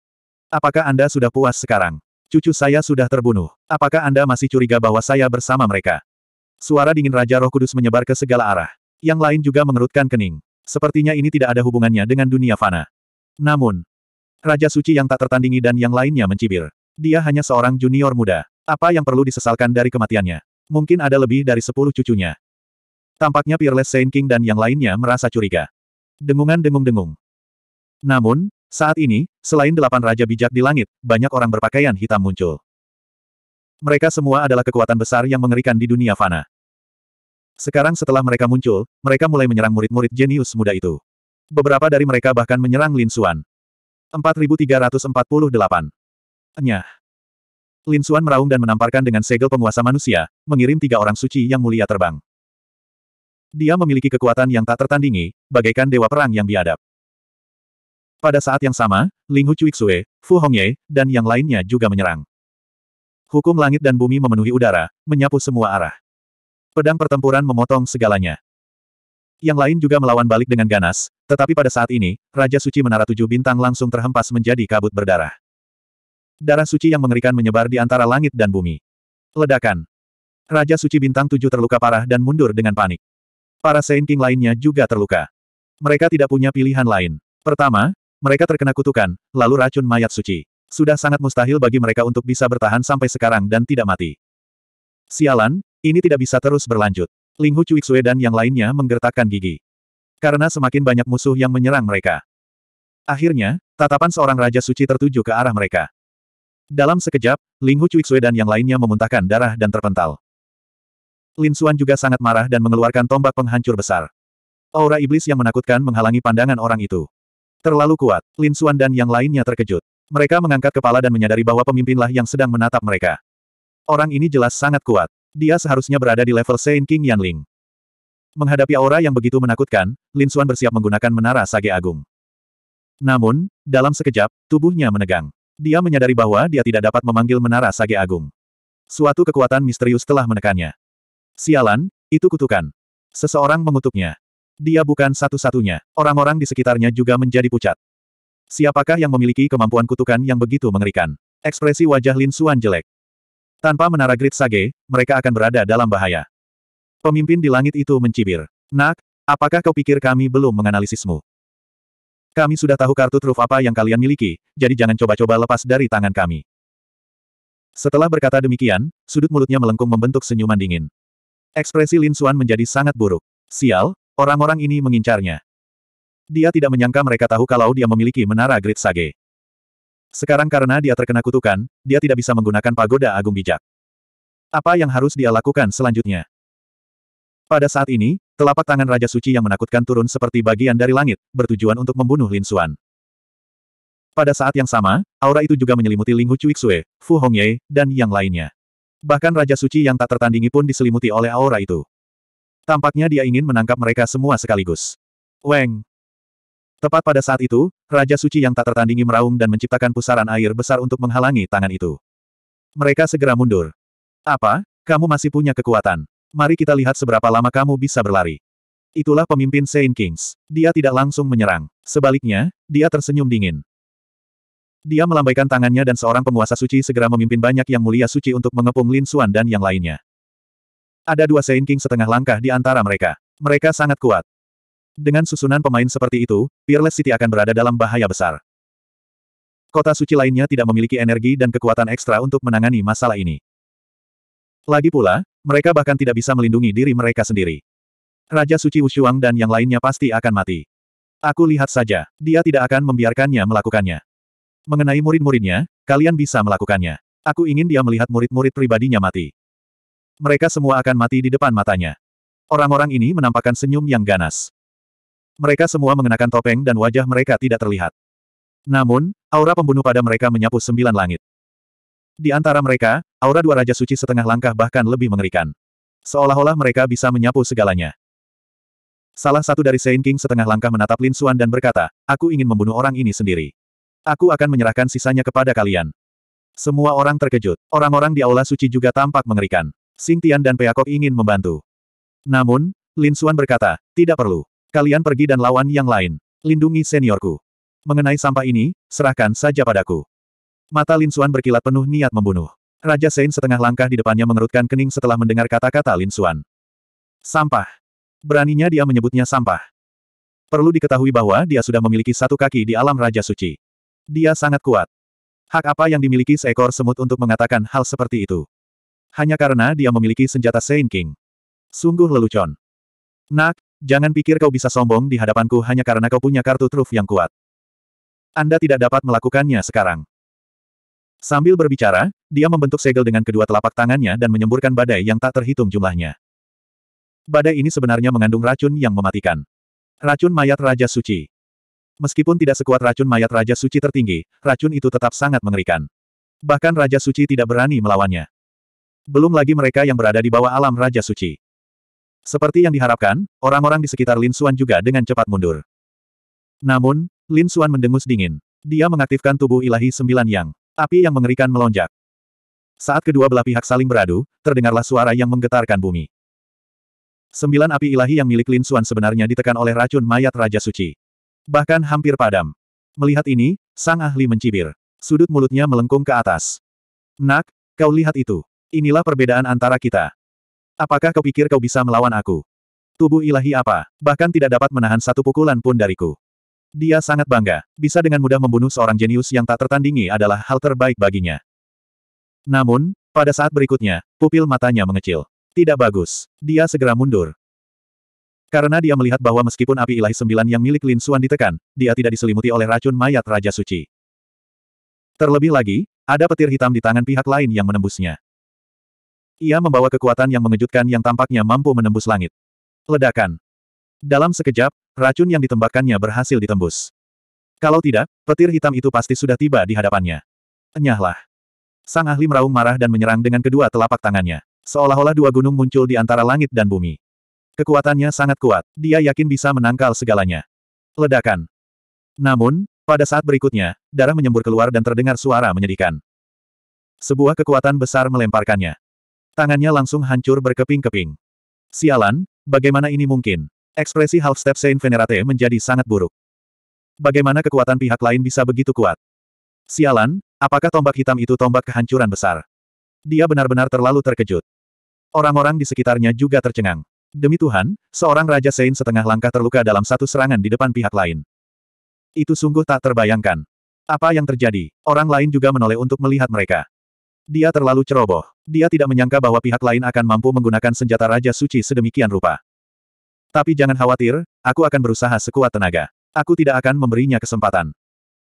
Apakah Anda sudah puas sekarang? Cucu saya sudah terbunuh. Apakah Anda masih curiga bahwa saya bersama mereka? Suara dingin Raja Roh Kudus menyebar ke segala arah. Yang lain juga mengerutkan kening. Sepertinya ini tidak ada hubungannya dengan dunia fana. Namun, Raja Suci yang tak tertandingi dan yang lainnya mencibir. Dia hanya seorang junior muda. Apa yang perlu disesalkan dari kematiannya? Mungkin ada lebih dari sepuluh cucunya. Tampaknya Peerless Saint King dan yang lainnya merasa curiga. Dengungan dengung-dengung. Namun, saat ini, selain delapan raja bijak di langit, banyak orang berpakaian hitam muncul. Mereka semua adalah kekuatan besar yang mengerikan di dunia fana. Sekarang setelah mereka muncul, mereka mulai menyerang murid-murid jenius muda itu. Beberapa dari mereka bahkan menyerang Lin Xuan. 4348. Enyah. Lin Xuan meraung dan menamparkan dengan segel penguasa manusia, mengirim tiga orang suci yang mulia terbang. Dia memiliki kekuatan yang tak tertandingi, bagaikan dewa perang yang biadab. Pada saat yang sama, Ling Hu Cuixue, Fu Hongye, dan yang lainnya juga menyerang. Hukum langit dan bumi memenuhi udara, menyapu semua arah. Pedang pertempuran memotong segalanya. Yang lain juga melawan balik dengan ganas, tetapi pada saat ini, Raja Suci Menara Tujuh Bintang langsung terhempas menjadi kabut berdarah. Darah suci yang mengerikan menyebar di antara langit dan bumi. Ledakan. Raja Suci Bintang Tujuh terluka parah dan mundur dengan panik. Para Sainting lainnya juga terluka. Mereka tidak punya pilihan lain. Pertama, mereka terkena kutukan, lalu racun mayat suci. Sudah sangat mustahil bagi mereka untuk bisa bertahan sampai sekarang dan tidak mati. Sialan, ini tidak bisa terus berlanjut. Linghu Cuixue dan yang lainnya menggertakkan gigi. Karena semakin banyak musuh yang menyerang mereka. Akhirnya, tatapan seorang raja suci tertuju ke arah mereka. Dalam sekejap, Linghu Cuixue dan yang lainnya memuntahkan darah dan terpental. Lin Xuan juga sangat marah dan mengeluarkan tombak penghancur besar. Aura iblis yang menakutkan menghalangi pandangan orang itu. Terlalu kuat, Lin Xuan dan yang lainnya terkejut. Mereka mengangkat kepala dan menyadari bahwa pemimpinlah yang sedang menatap mereka. Orang ini jelas sangat kuat. Dia seharusnya berada di level Saint King Yanling. Menghadapi aura yang begitu menakutkan, Lin Xuan bersiap menggunakan menara sage agung. Namun, dalam sekejap, tubuhnya menegang. Dia menyadari bahwa dia tidak dapat memanggil menara sage agung. Suatu kekuatan misterius telah menekannya. Sialan, itu kutukan. Seseorang mengutuknya. Dia bukan satu-satunya. Orang-orang di sekitarnya juga menjadi pucat. Siapakah yang memiliki kemampuan kutukan yang begitu mengerikan? Ekspresi wajah Lin Suan jelek. Tanpa menara grid sage, mereka akan berada dalam bahaya. Pemimpin di langit itu mencibir. Nak, apakah kau pikir kami belum menganalisismu? Kami sudah tahu kartu truf apa yang kalian miliki, jadi jangan coba-coba lepas dari tangan kami. Setelah berkata demikian, sudut mulutnya melengkung membentuk senyuman dingin. Ekspresi Lin Xuan menjadi sangat buruk. Sial, orang-orang ini mengincarnya. Dia tidak menyangka mereka tahu kalau dia memiliki menara Great Sage. Sekarang karena dia terkena kutukan, dia tidak bisa menggunakan pagoda agung bijak. Apa yang harus dia lakukan selanjutnya? Pada saat ini, telapak tangan Raja Suci yang menakutkan turun seperti bagian dari langit, bertujuan untuk membunuh Lin Xuan. Pada saat yang sama, aura itu juga menyelimuti Ling Hu Xue, Fu Hongye, dan yang lainnya. Bahkan Raja Suci yang tak tertandingi pun diselimuti oleh aura itu. Tampaknya dia ingin menangkap mereka semua sekaligus. Weng! Tepat pada saat itu, Raja Suci yang tak tertandingi meraung dan menciptakan pusaran air besar untuk menghalangi tangan itu. Mereka segera mundur. Apa? Kamu masih punya kekuatan. Mari kita lihat seberapa lama kamu bisa berlari. Itulah pemimpin Saint Kings. Dia tidak langsung menyerang. Sebaliknya, dia tersenyum dingin. Dia melambaikan tangannya dan seorang penguasa suci segera memimpin banyak yang mulia suci untuk mengepung Lin Xuan dan yang lainnya. Ada dua saint King setengah langkah di antara mereka. Mereka sangat kuat. Dengan susunan pemain seperti itu, Peerless City akan berada dalam bahaya besar. Kota suci lainnya tidak memiliki energi dan kekuatan ekstra untuk menangani masalah ini. Lagi pula, mereka bahkan tidak bisa melindungi diri mereka sendiri. Raja Suci Wushuang dan yang lainnya pasti akan mati. Aku lihat saja, dia tidak akan membiarkannya melakukannya. Mengenai murid-muridnya, kalian bisa melakukannya. Aku ingin dia melihat murid-murid pribadinya mati. Mereka semua akan mati di depan matanya. Orang-orang ini menampakkan senyum yang ganas. Mereka semua mengenakan topeng dan wajah mereka tidak terlihat. Namun, aura pembunuh pada mereka menyapu sembilan langit. Di antara mereka, aura dua Raja Suci setengah langkah bahkan lebih mengerikan. Seolah-olah mereka bisa menyapu segalanya. Salah satu dari Saint King setengah langkah menatap Lin Xuan dan berkata, aku ingin membunuh orang ini sendiri. Aku akan menyerahkan sisanya kepada kalian. Semua orang terkejut. Orang-orang di aula suci juga tampak mengerikan. Sing Tian dan Peacock ingin membantu. Namun, Lin Xuan berkata, tidak perlu. Kalian pergi dan lawan yang lain. Lindungi seniorku. Mengenai sampah ini, serahkan saja padaku. Mata Lin Xuan berkilat penuh niat membunuh. Raja Sein setengah langkah di depannya mengerutkan kening setelah mendengar kata-kata Lin Xuan. Sampah. Beraninya dia menyebutnya sampah. Perlu diketahui bahwa dia sudah memiliki satu kaki di alam Raja Suci. Dia sangat kuat. Hak apa yang dimiliki seekor semut untuk mengatakan hal seperti itu? Hanya karena dia memiliki senjata Saint King. Sungguh lelucon. Nak, jangan pikir kau bisa sombong di hadapanku hanya karena kau punya kartu truf yang kuat. Anda tidak dapat melakukannya sekarang. Sambil berbicara, dia membentuk segel dengan kedua telapak tangannya dan menyemburkan badai yang tak terhitung jumlahnya. Badai ini sebenarnya mengandung racun yang mematikan. Racun mayat Raja Suci. Meskipun tidak sekuat racun mayat Raja Suci tertinggi, racun itu tetap sangat mengerikan. Bahkan Raja Suci tidak berani melawannya. Belum lagi mereka yang berada di bawah alam Raja Suci. Seperti yang diharapkan, orang-orang di sekitar Lin Xuan juga dengan cepat mundur. Namun, Lin Xuan mendengus dingin. Dia mengaktifkan tubuh ilahi sembilan yang. Api yang mengerikan melonjak. Saat kedua belah pihak saling beradu, terdengarlah suara yang menggetarkan bumi. Sembilan api ilahi yang milik Lin Xuan sebenarnya ditekan oleh racun mayat Raja Suci. Bahkan hampir padam. Melihat ini, sang ahli mencibir. Sudut mulutnya melengkung ke atas. Nak, kau lihat itu. Inilah perbedaan antara kita. Apakah kau pikir kau bisa melawan aku? Tubuh ilahi apa, bahkan tidak dapat menahan satu pukulan pun dariku. Dia sangat bangga, bisa dengan mudah membunuh seorang jenius yang tak tertandingi adalah hal terbaik baginya. Namun, pada saat berikutnya, pupil matanya mengecil. Tidak bagus. Dia segera mundur. Karena dia melihat bahwa meskipun api ilahi sembilan yang milik Lin Xuan ditekan, dia tidak diselimuti oleh racun mayat Raja Suci. Terlebih lagi, ada petir hitam di tangan pihak lain yang menembusnya. Ia membawa kekuatan yang mengejutkan yang tampaknya mampu menembus langit. Ledakan. Dalam sekejap, racun yang ditembakkannya berhasil ditembus. Kalau tidak, petir hitam itu pasti sudah tiba di hadapannya. Enyahlah. Sang ahli meraung marah dan menyerang dengan kedua telapak tangannya. Seolah-olah dua gunung muncul di antara langit dan bumi. Kekuatannya sangat kuat, dia yakin bisa menangkal segalanya. Ledakan. Namun, pada saat berikutnya, darah menyembur keluar dan terdengar suara menyedihkan. Sebuah kekuatan besar melemparkannya. Tangannya langsung hancur berkeping-keping. Sialan, bagaimana ini mungkin? Ekspresi Half-Step Saint Venerate menjadi sangat buruk. Bagaimana kekuatan pihak lain bisa begitu kuat? Sialan, apakah tombak hitam itu tombak kehancuran besar? Dia benar-benar terlalu terkejut. Orang-orang di sekitarnya juga tercengang. Demi Tuhan, seorang Raja Sein setengah langkah terluka dalam satu serangan di depan pihak lain. Itu sungguh tak terbayangkan. Apa yang terjadi? Orang lain juga menoleh untuk melihat mereka. Dia terlalu ceroboh. Dia tidak menyangka bahwa pihak lain akan mampu menggunakan senjata Raja Suci sedemikian rupa. Tapi jangan khawatir, aku akan berusaha sekuat tenaga. Aku tidak akan memberinya kesempatan.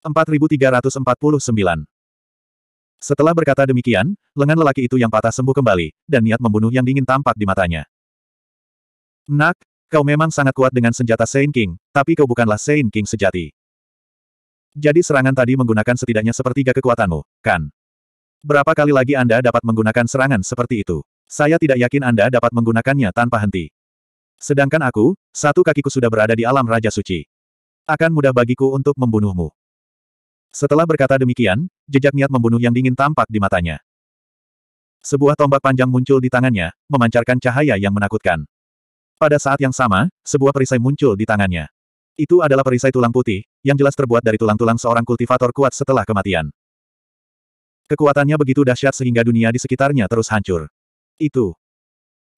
4349 Setelah berkata demikian, lengan lelaki itu yang patah sembuh kembali, dan niat membunuh yang dingin tampak di matanya. Nak, kau memang sangat kuat dengan senjata Saint King, tapi kau bukanlah Saint King sejati. Jadi serangan tadi menggunakan setidaknya sepertiga kekuatanmu, kan? Berapa kali lagi Anda dapat menggunakan serangan seperti itu? Saya tidak yakin Anda dapat menggunakannya tanpa henti. Sedangkan aku, satu kakiku sudah berada di alam Raja Suci. Akan mudah bagiku untuk membunuhmu. Setelah berkata demikian, jejak niat membunuh yang dingin tampak di matanya. Sebuah tombak panjang muncul di tangannya, memancarkan cahaya yang menakutkan. Pada saat yang sama, sebuah perisai muncul di tangannya. Itu adalah perisai tulang putih, yang jelas terbuat dari tulang-tulang seorang kultivator kuat setelah kematian. Kekuatannya begitu dahsyat sehingga dunia di sekitarnya terus hancur. Itu.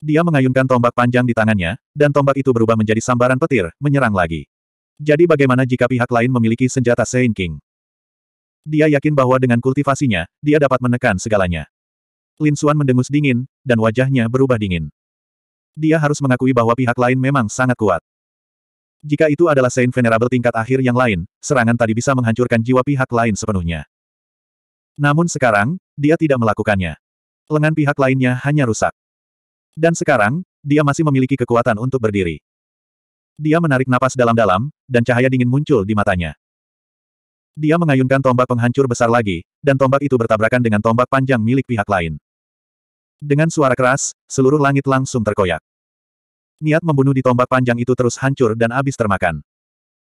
Dia mengayunkan tombak panjang di tangannya, dan tombak itu berubah menjadi sambaran petir, menyerang lagi. Jadi bagaimana jika pihak lain memiliki senjata Saint King? Dia yakin bahwa dengan kultivasinya, dia dapat menekan segalanya. Lin Xuan mendengus dingin, dan wajahnya berubah dingin dia harus mengakui bahwa pihak lain memang sangat kuat. Jika itu adalah Saint Venerable tingkat akhir yang lain, serangan tadi bisa menghancurkan jiwa pihak lain sepenuhnya. Namun sekarang, dia tidak melakukannya. Lengan pihak lainnya hanya rusak. Dan sekarang, dia masih memiliki kekuatan untuk berdiri. Dia menarik napas dalam-dalam, dan cahaya dingin muncul di matanya. Dia mengayunkan tombak penghancur besar lagi, dan tombak itu bertabrakan dengan tombak panjang milik pihak lain. Dengan suara keras, seluruh langit langsung terkoyak. Niat membunuh di tombak panjang itu terus hancur dan habis termakan.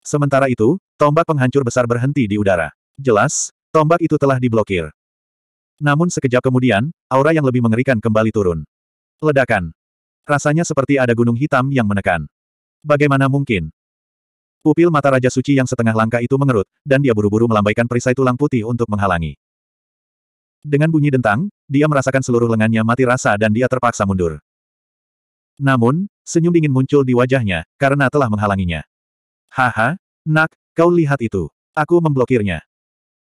Sementara itu, tombak penghancur besar berhenti di udara. Jelas, tombak itu telah diblokir. Namun sekejap kemudian, aura yang lebih mengerikan kembali turun. Ledakan. Rasanya seperti ada gunung hitam yang menekan. Bagaimana mungkin? Pupil mata Raja Suci yang setengah langkah itu mengerut, dan dia buru-buru melambaikan perisai tulang putih untuk menghalangi. Dengan bunyi dentang, dia merasakan seluruh lengannya mati rasa dan dia terpaksa mundur. Namun, senyum dingin muncul di wajahnya, karena telah menghalanginya. Haha, nak, kau lihat itu. Aku memblokirnya.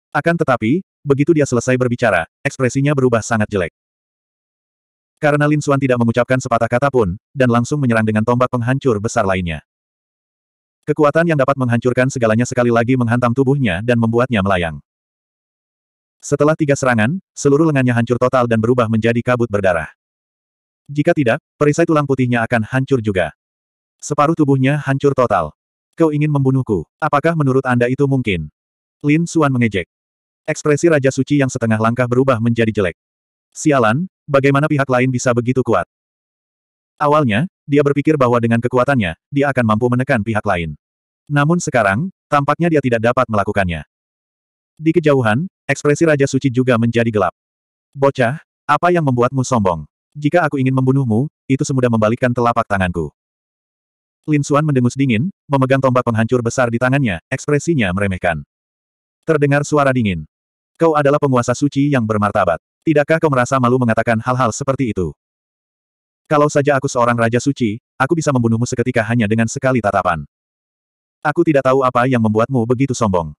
Akan tetapi, begitu dia selesai berbicara, ekspresinya berubah sangat jelek. Karena Lin Suan tidak mengucapkan sepatah kata pun, dan langsung menyerang dengan tombak penghancur besar lainnya. Kekuatan yang dapat menghancurkan segalanya sekali lagi menghantam tubuhnya dan membuatnya melayang. Setelah tiga serangan, seluruh lengannya hancur total dan berubah menjadi kabut berdarah. Jika tidak, perisai tulang putihnya akan hancur juga. Separuh tubuhnya hancur total. Kau ingin membunuhku. Apakah menurut Anda itu mungkin? Lin Suan mengejek. Ekspresi Raja Suci yang setengah langkah berubah menjadi jelek. Sialan, bagaimana pihak lain bisa begitu kuat? Awalnya, dia berpikir bahwa dengan kekuatannya, dia akan mampu menekan pihak lain. Namun sekarang, tampaknya dia tidak dapat melakukannya. Di kejauhan, ekspresi Raja Suci juga menjadi gelap. Bocah, apa yang membuatmu sombong? Jika aku ingin membunuhmu, itu semudah membalikkan telapak tanganku. Lin Xuan mendengus dingin, memegang tombak penghancur besar di tangannya, ekspresinya meremehkan. Terdengar suara dingin. Kau adalah penguasa suci yang bermartabat. Tidakkah kau merasa malu mengatakan hal-hal seperti itu? Kalau saja aku seorang raja suci, aku bisa membunuhmu seketika hanya dengan sekali tatapan. Aku tidak tahu apa yang membuatmu begitu sombong.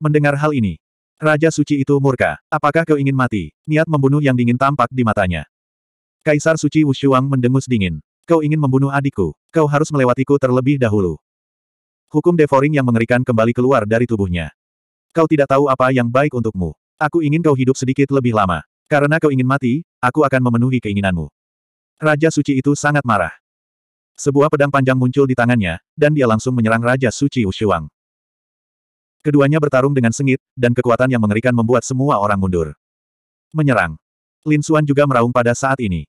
Mendengar hal ini, Raja suci itu murka. Apakah kau ingin mati? Niat membunuh yang dingin tampak di matanya. Kaisar Suci Wushuang mendengus dingin. Kau ingin membunuh adikku, kau harus melewatiku terlebih dahulu. Hukum Devoring yang mengerikan kembali keluar dari tubuhnya. Kau tidak tahu apa yang baik untukmu. Aku ingin kau hidup sedikit lebih lama. Karena kau ingin mati, aku akan memenuhi keinginanmu. Raja Suci itu sangat marah. Sebuah pedang panjang muncul di tangannya, dan dia langsung menyerang Raja Suci Ushuang. Keduanya bertarung dengan sengit, dan kekuatan yang mengerikan membuat semua orang mundur. Menyerang. Lin Xuan juga meraung pada saat ini.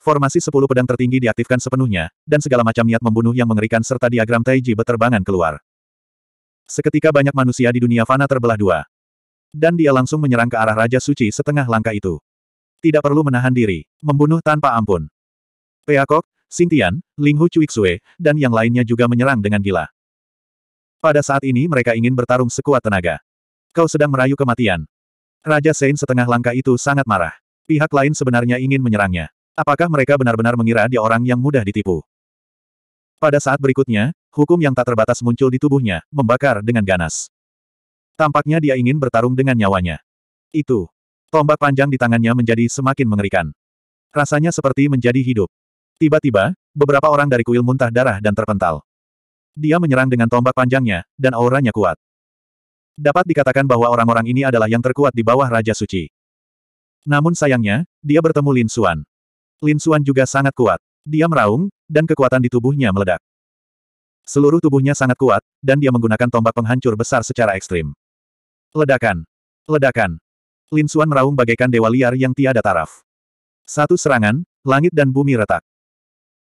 Formasi sepuluh pedang tertinggi diaktifkan sepenuhnya, dan segala macam niat membunuh yang mengerikan serta diagram Taiji beterbangan keluar. Seketika banyak manusia di dunia fana terbelah dua. Dan dia langsung menyerang ke arah Raja Suci setengah langkah itu. Tidak perlu menahan diri, membunuh tanpa ampun. Peakok, Sintian, Linghu Cuixue, dan yang lainnya juga menyerang dengan gila. Pada saat ini mereka ingin bertarung sekuat tenaga. Kau sedang merayu kematian. Raja Sein setengah langkah itu sangat marah. Pihak lain sebenarnya ingin menyerangnya. Apakah mereka benar-benar mengira dia orang yang mudah ditipu? Pada saat berikutnya, hukum yang tak terbatas muncul di tubuhnya, membakar dengan ganas. Tampaknya dia ingin bertarung dengan nyawanya. Itu. Tombak panjang di tangannya menjadi semakin mengerikan. Rasanya seperti menjadi hidup. Tiba-tiba, beberapa orang dari kuil muntah darah dan terpental. Dia menyerang dengan tombak panjangnya, dan auranya kuat. Dapat dikatakan bahwa orang-orang ini adalah yang terkuat di bawah Raja Suci. Namun sayangnya, dia bertemu Lin Xuan. Lin Xuan juga sangat kuat. Dia meraung, dan kekuatan di tubuhnya meledak. Seluruh tubuhnya sangat kuat, dan dia menggunakan tombak penghancur besar secara ekstrim. Ledakan! Ledakan! Lin Xuan meraung bagaikan dewa liar yang tiada taraf. Satu serangan, langit dan bumi retak.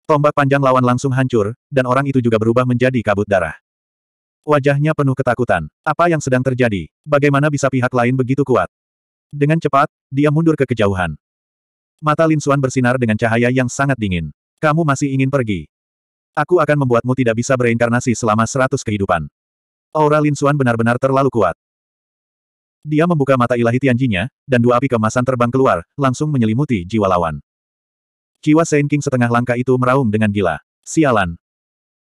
Tombak panjang lawan langsung hancur, dan orang itu juga berubah menjadi kabut darah. Wajahnya penuh ketakutan. Apa yang sedang terjadi? Bagaimana bisa pihak lain begitu kuat? Dengan cepat, dia mundur ke kejauhan. Mata Lin Xuan bersinar dengan cahaya yang sangat dingin. Kamu masih ingin pergi. Aku akan membuatmu tidak bisa bereinkarnasi selama seratus kehidupan. Aura Lin Xuan benar-benar terlalu kuat. Dia membuka mata ilahi Tianjinya, dan dua api kemasan terbang keluar, langsung menyelimuti jiwa lawan. Jiwa Saint King setengah langkah itu meraung dengan gila. Sialan.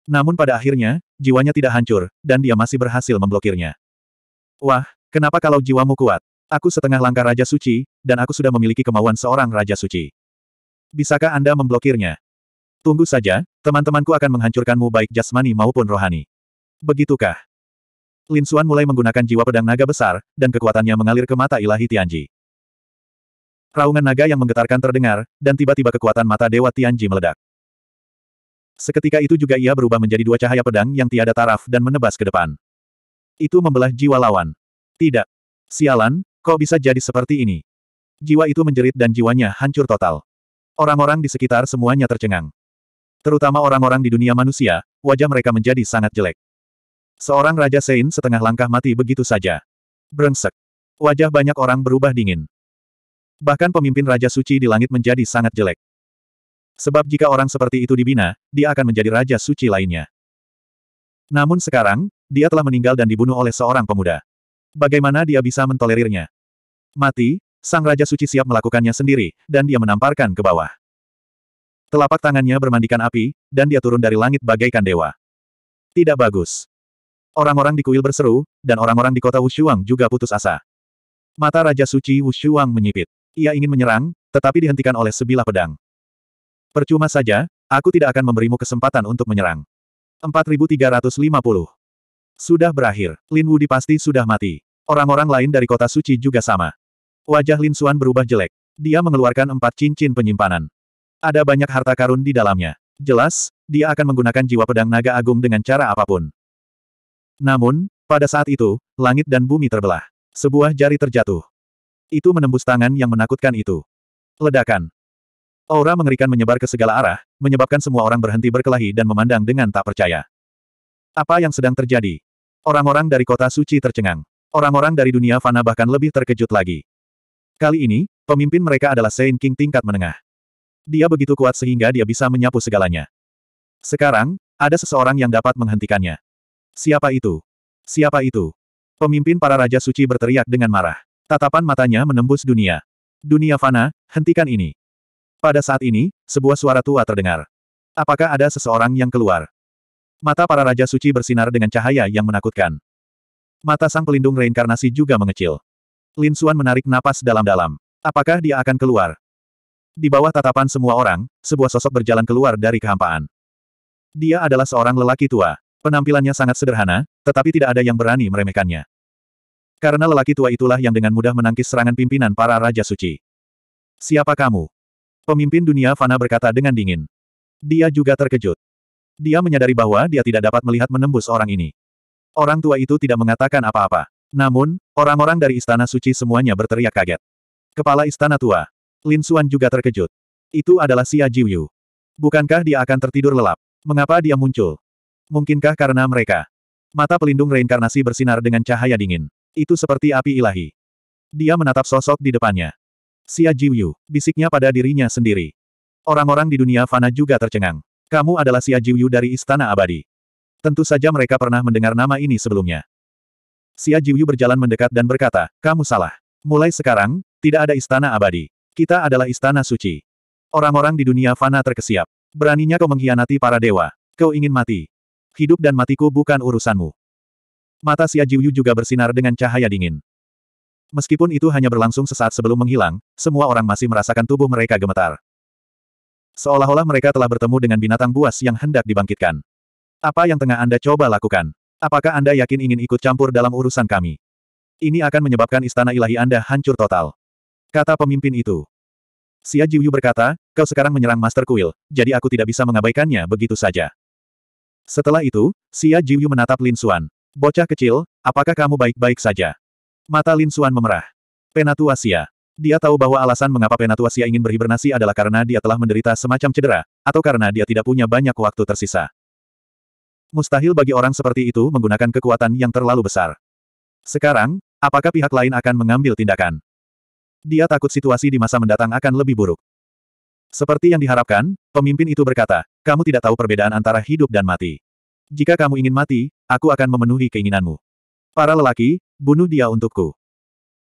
Namun pada akhirnya, jiwanya tidak hancur, dan dia masih berhasil memblokirnya. Wah, kenapa kalau jiwamu kuat? Aku setengah langkah Raja Suci, dan aku sudah memiliki kemauan seorang Raja Suci. Bisakah Anda memblokirnya? Tunggu saja, teman-temanku akan menghancurkanmu baik jasmani maupun rohani. Begitukah? Lin Suan mulai menggunakan jiwa pedang naga besar, dan kekuatannya mengalir ke mata ilahi Tianji. Raungan naga yang menggetarkan terdengar, dan tiba-tiba kekuatan mata dewa Tianji meledak. Seketika itu juga ia berubah menjadi dua cahaya pedang yang tiada taraf dan menebas ke depan. Itu membelah jiwa lawan. Tidak. Sialan, Kok bisa jadi seperti ini? Jiwa itu menjerit dan jiwanya hancur total. Orang-orang di sekitar semuanya tercengang. Terutama orang-orang di dunia manusia, wajah mereka menjadi sangat jelek. Seorang Raja Sein setengah langkah mati begitu saja. Brengsek. Wajah banyak orang berubah dingin. Bahkan pemimpin Raja Suci di langit menjadi sangat jelek. Sebab jika orang seperti itu dibina, dia akan menjadi Raja Suci lainnya. Namun sekarang, dia telah meninggal dan dibunuh oleh seorang pemuda. Bagaimana dia bisa mentolerirnya? Mati, sang Raja Suci siap melakukannya sendiri, dan dia menamparkan ke bawah. Telapak tangannya bermandikan api, dan dia turun dari langit bagaikan dewa. Tidak bagus. Orang-orang di kuil berseru, dan orang-orang di kota Wushuang juga putus asa. Mata Raja Suci Wushuang menyipit. Ia ingin menyerang, tetapi dihentikan oleh sebilah pedang. Percuma saja, aku tidak akan memberimu kesempatan untuk menyerang. 4350. Sudah berakhir, Lin Wu pasti sudah mati. Orang-orang lain dari kota suci juga sama. Wajah Lin Suan berubah jelek. Dia mengeluarkan empat cincin penyimpanan. Ada banyak harta karun di dalamnya. Jelas, dia akan menggunakan jiwa pedang naga agung dengan cara apapun. Namun, pada saat itu, langit dan bumi terbelah. Sebuah jari terjatuh. Itu menembus tangan yang menakutkan itu. Ledakan. Aura mengerikan menyebar ke segala arah, menyebabkan semua orang berhenti berkelahi dan memandang dengan tak percaya. Apa yang sedang terjadi? Orang-orang dari kota suci tercengang. Orang-orang dari dunia fana bahkan lebih terkejut lagi. Kali ini, pemimpin mereka adalah Saint King tingkat menengah. Dia begitu kuat sehingga dia bisa menyapu segalanya. Sekarang, ada seseorang yang dapat menghentikannya. Siapa itu? Siapa itu? Pemimpin para Raja Suci berteriak dengan marah. Tatapan matanya menembus dunia. Dunia fana, hentikan ini. Pada saat ini, sebuah suara tua terdengar. Apakah ada seseorang yang keluar? Mata para Raja Suci bersinar dengan cahaya yang menakutkan. Mata sang pelindung reinkarnasi juga mengecil. Lin Xuan menarik napas dalam-dalam. Apakah dia akan keluar? Di bawah tatapan semua orang, sebuah sosok berjalan keluar dari kehampaan. Dia adalah seorang lelaki tua. Penampilannya sangat sederhana, tetapi tidak ada yang berani meremehkannya. Karena lelaki tua itulah yang dengan mudah menangkis serangan pimpinan para Raja Suci. Siapa kamu? Pemimpin dunia Fana berkata dengan dingin. Dia juga terkejut. Dia menyadari bahwa dia tidak dapat melihat menembus orang ini. Orang tua itu tidak mengatakan apa-apa. Namun, orang-orang dari istana suci semuanya berteriak kaget. Kepala istana tua, Lin Suan juga terkejut. Itu adalah Xia Jiuyu. Bukankah dia akan tertidur lelap? Mengapa dia muncul? Mungkinkah karena mereka? Mata pelindung reinkarnasi bersinar dengan cahaya dingin. Itu seperti api ilahi. Dia menatap sosok di depannya. Xia Jiuyu, bisiknya pada dirinya sendiri. Orang-orang di dunia fana juga tercengang. Kamu adalah Xia Jiuyu dari Istana Abadi. Tentu saja mereka pernah mendengar nama ini sebelumnya. Xia Jiuyu berjalan mendekat dan berkata, kamu salah. Mulai sekarang, tidak ada istana abadi. Kita adalah istana suci. Orang-orang di dunia fana terkesiap. Beraninya kau mengkhianati para dewa. Kau ingin mati. Hidup dan matiku bukan urusanmu. Mata Xia Jiuyu juga bersinar dengan cahaya dingin. Meskipun itu hanya berlangsung sesaat sebelum menghilang, semua orang masih merasakan tubuh mereka gemetar. Seolah-olah mereka telah bertemu dengan binatang buas yang hendak dibangkitkan. Apa yang tengah Anda coba lakukan? Apakah Anda yakin ingin ikut campur dalam urusan kami? Ini akan menyebabkan istana ilahi Anda hancur total. Kata pemimpin itu. Xia Jiuyu berkata, kau sekarang menyerang Master Kuil, jadi aku tidak bisa mengabaikannya begitu saja. Setelah itu, Xia Jiuyu menatap Lin Xuan. Bocah kecil, apakah kamu baik-baik saja? Mata Lin Xuan memerah. Penatua Xia. Dia tahu bahwa alasan mengapa Penatua Xia ingin berhibernasi adalah karena dia telah menderita semacam cedera, atau karena dia tidak punya banyak waktu tersisa. Mustahil bagi orang seperti itu menggunakan kekuatan yang terlalu besar. Sekarang, apakah pihak lain akan mengambil tindakan? Dia takut situasi di masa mendatang akan lebih buruk. Seperti yang diharapkan, pemimpin itu berkata, kamu tidak tahu perbedaan antara hidup dan mati. Jika kamu ingin mati, aku akan memenuhi keinginanmu. Para lelaki, bunuh dia untukku.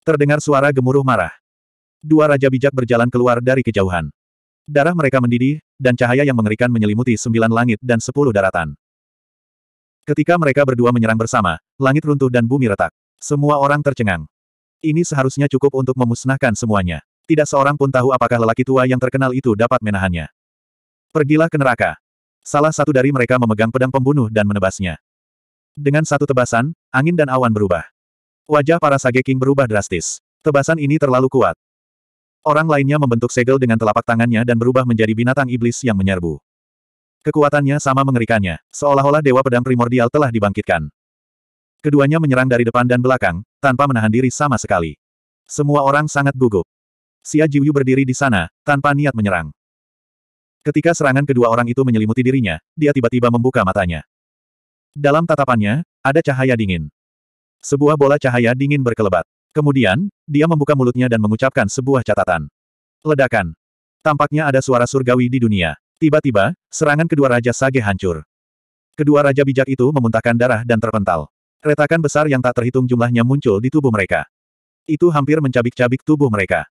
Terdengar suara gemuruh marah. Dua raja bijak berjalan keluar dari kejauhan. Darah mereka mendidih, dan cahaya yang mengerikan menyelimuti sembilan langit dan sepuluh daratan. Ketika mereka berdua menyerang bersama, langit runtuh dan bumi retak. Semua orang tercengang. Ini seharusnya cukup untuk memusnahkan semuanya. Tidak seorang pun tahu apakah lelaki tua yang terkenal itu dapat menahannya. Pergilah ke neraka. Salah satu dari mereka memegang pedang pembunuh dan menebasnya. Dengan satu tebasan, angin dan awan berubah. Wajah para Sage King berubah drastis. Tebasan ini terlalu kuat. Orang lainnya membentuk segel dengan telapak tangannya dan berubah menjadi binatang iblis yang menyerbu. Kekuatannya sama mengerikannya, seolah-olah Dewa Pedang Primordial telah dibangkitkan. Keduanya menyerang dari depan dan belakang, tanpa menahan diri sama sekali. Semua orang sangat gugup. Xia Jiuyu berdiri di sana, tanpa niat menyerang. Ketika serangan kedua orang itu menyelimuti dirinya, dia tiba-tiba membuka matanya. Dalam tatapannya, ada cahaya dingin. Sebuah bola cahaya dingin berkelebat. Kemudian, dia membuka mulutnya dan mengucapkan sebuah catatan. Ledakan. Tampaknya ada suara surgawi di dunia. Tiba-tiba, serangan kedua Raja Sage hancur. Kedua Raja Bijak itu memuntahkan darah dan terpental. Retakan besar yang tak terhitung jumlahnya muncul di tubuh mereka. Itu hampir mencabik-cabik tubuh mereka.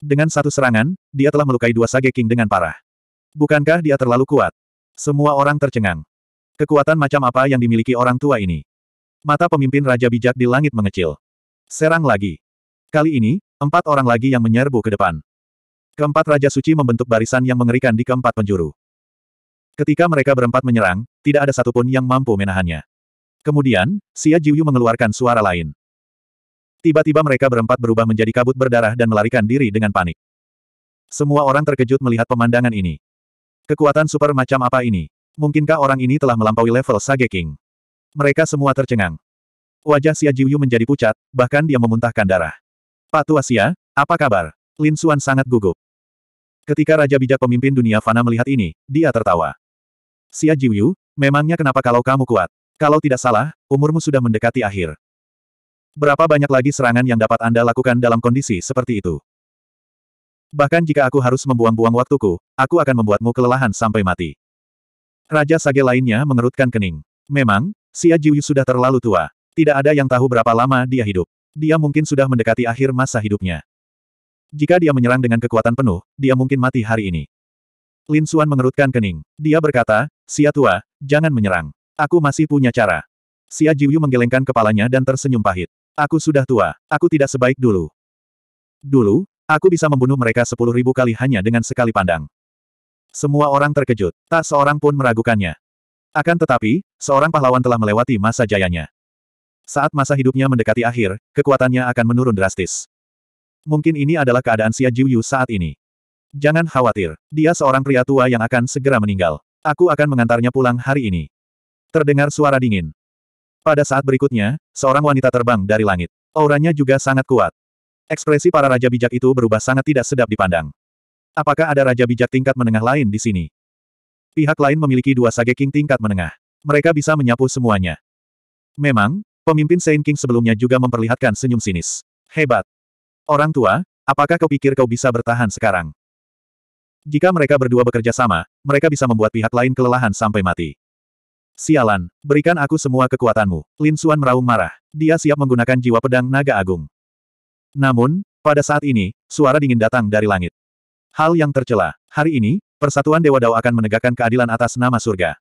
Dengan satu serangan, dia telah melukai dua Sage King dengan parah. Bukankah dia terlalu kuat? Semua orang tercengang. Kekuatan macam apa yang dimiliki orang tua ini? Mata pemimpin Raja Bijak di langit mengecil. Serang lagi. Kali ini, empat orang lagi yang menyerbu ke depan. Keempat Raja Suci membentuk barisan yang mengerikan di keempat penjuru. Ketika mereka berempat menyerang, tidak ada satupun yang mampu menahannya. Kemudian, Xia Jiuyu mengeluarkan suara lain. Tiba-tiba mereka berempat berubah menjadi kabut berdarah dan melarikan diri dengan panik. Semua orang terkejut melihat pemandangan ini. Kekuatan super macam apa ini? Mungkinkah orang ini telah melampaui level Sage King? Mereka semua tercengang. Wajah Xia Jiuyu menjadi pucat, bahkan dia memuntahkan darah. Pak Tua Xia, apa kabar? Lin Xuan sangat gugup. Ketika Raja Bijak pemimpin dunia fana melihat ini, dia tertawa. Xia Jiuyu, memangnya kenapa kalau kamu kuat? Kalau tidak salah, umurmu sudah mendekati akhir. Berapa banyak lagi serangan yang dapat Anda lakukan dalam kondisi seperti itu? Bahkan jika aku harus membuang-buang waktuku, aku akan membuatmu kelelahan sampai mati. Raja Sage lainnya mengerutkan kening. Memang, Xia Jiuyu sudah terlalu tua. Tidak ada yang tahu berapa lama dia hidup. Dia mungkin sudah mendekati akhir masa hidupnya. Jika dia menyerang dengan kekuatan penuh, dia mungkin mati hari ini. Lin Xuan mengerutkan kening. Dia berkata, Sia tua, jangan menyerang. Aku masih punya cara. Sia Jiuyu menggelengkan kepalanya dan tersenyum pahit. Aku sudah tua, aku tidak sebaik dulu. Dulu, aku bisa membunuh mereka sepuluh ribu kali hanya dengan sekali pandang. Semua orang terkejut, tak seorang pun meragukannya. Akan tetapi, seorang pahlawan telah melewati masa jayanya. Saat masa hidupnya mendekati akhir, kekuatannya akan menurun drastis. Mungkin ini adalah keadaan Xia Jiuyu saat ini. Jangan khawatir, dia seorang pria tua yang akan segera meninggal. Aku akan mengantarnya pulang hari ini. Terdengar suara dingin. Pada saat berikutnya, seorang wanita terbang dari langit. Auranya juga sangat kuat. Ekspresi para raja bijak itu berubah sangat tidak sedap dipandang. Apakah ada raja bijak tingkat menengah lain di sini? Pihak lain memiliki dua sage king tingkat menengah. Mereka bisa menyapu semuanya. Memang, pemimpin Saint King sebelumnya juga memperlihatkan senyum sinis. Hebat, Orang tua, apakah kau pikir kau bisa bertahan sekarang? Jika mereka berdua bekerja sama, mereka bisa membuat pihak lain kelelahan sampai mati. Sialan, berikan aku semua kekuatanmu. Lin Suan meraung marah. Dia siap menggunakan jiwa pedang naga agung. Namun, pada saat ini, suara dingin datang dari langit. Hal yang tercela. Hari ini, Persatuan Dewa Dao akan menegakkan keadilan atas nama surga.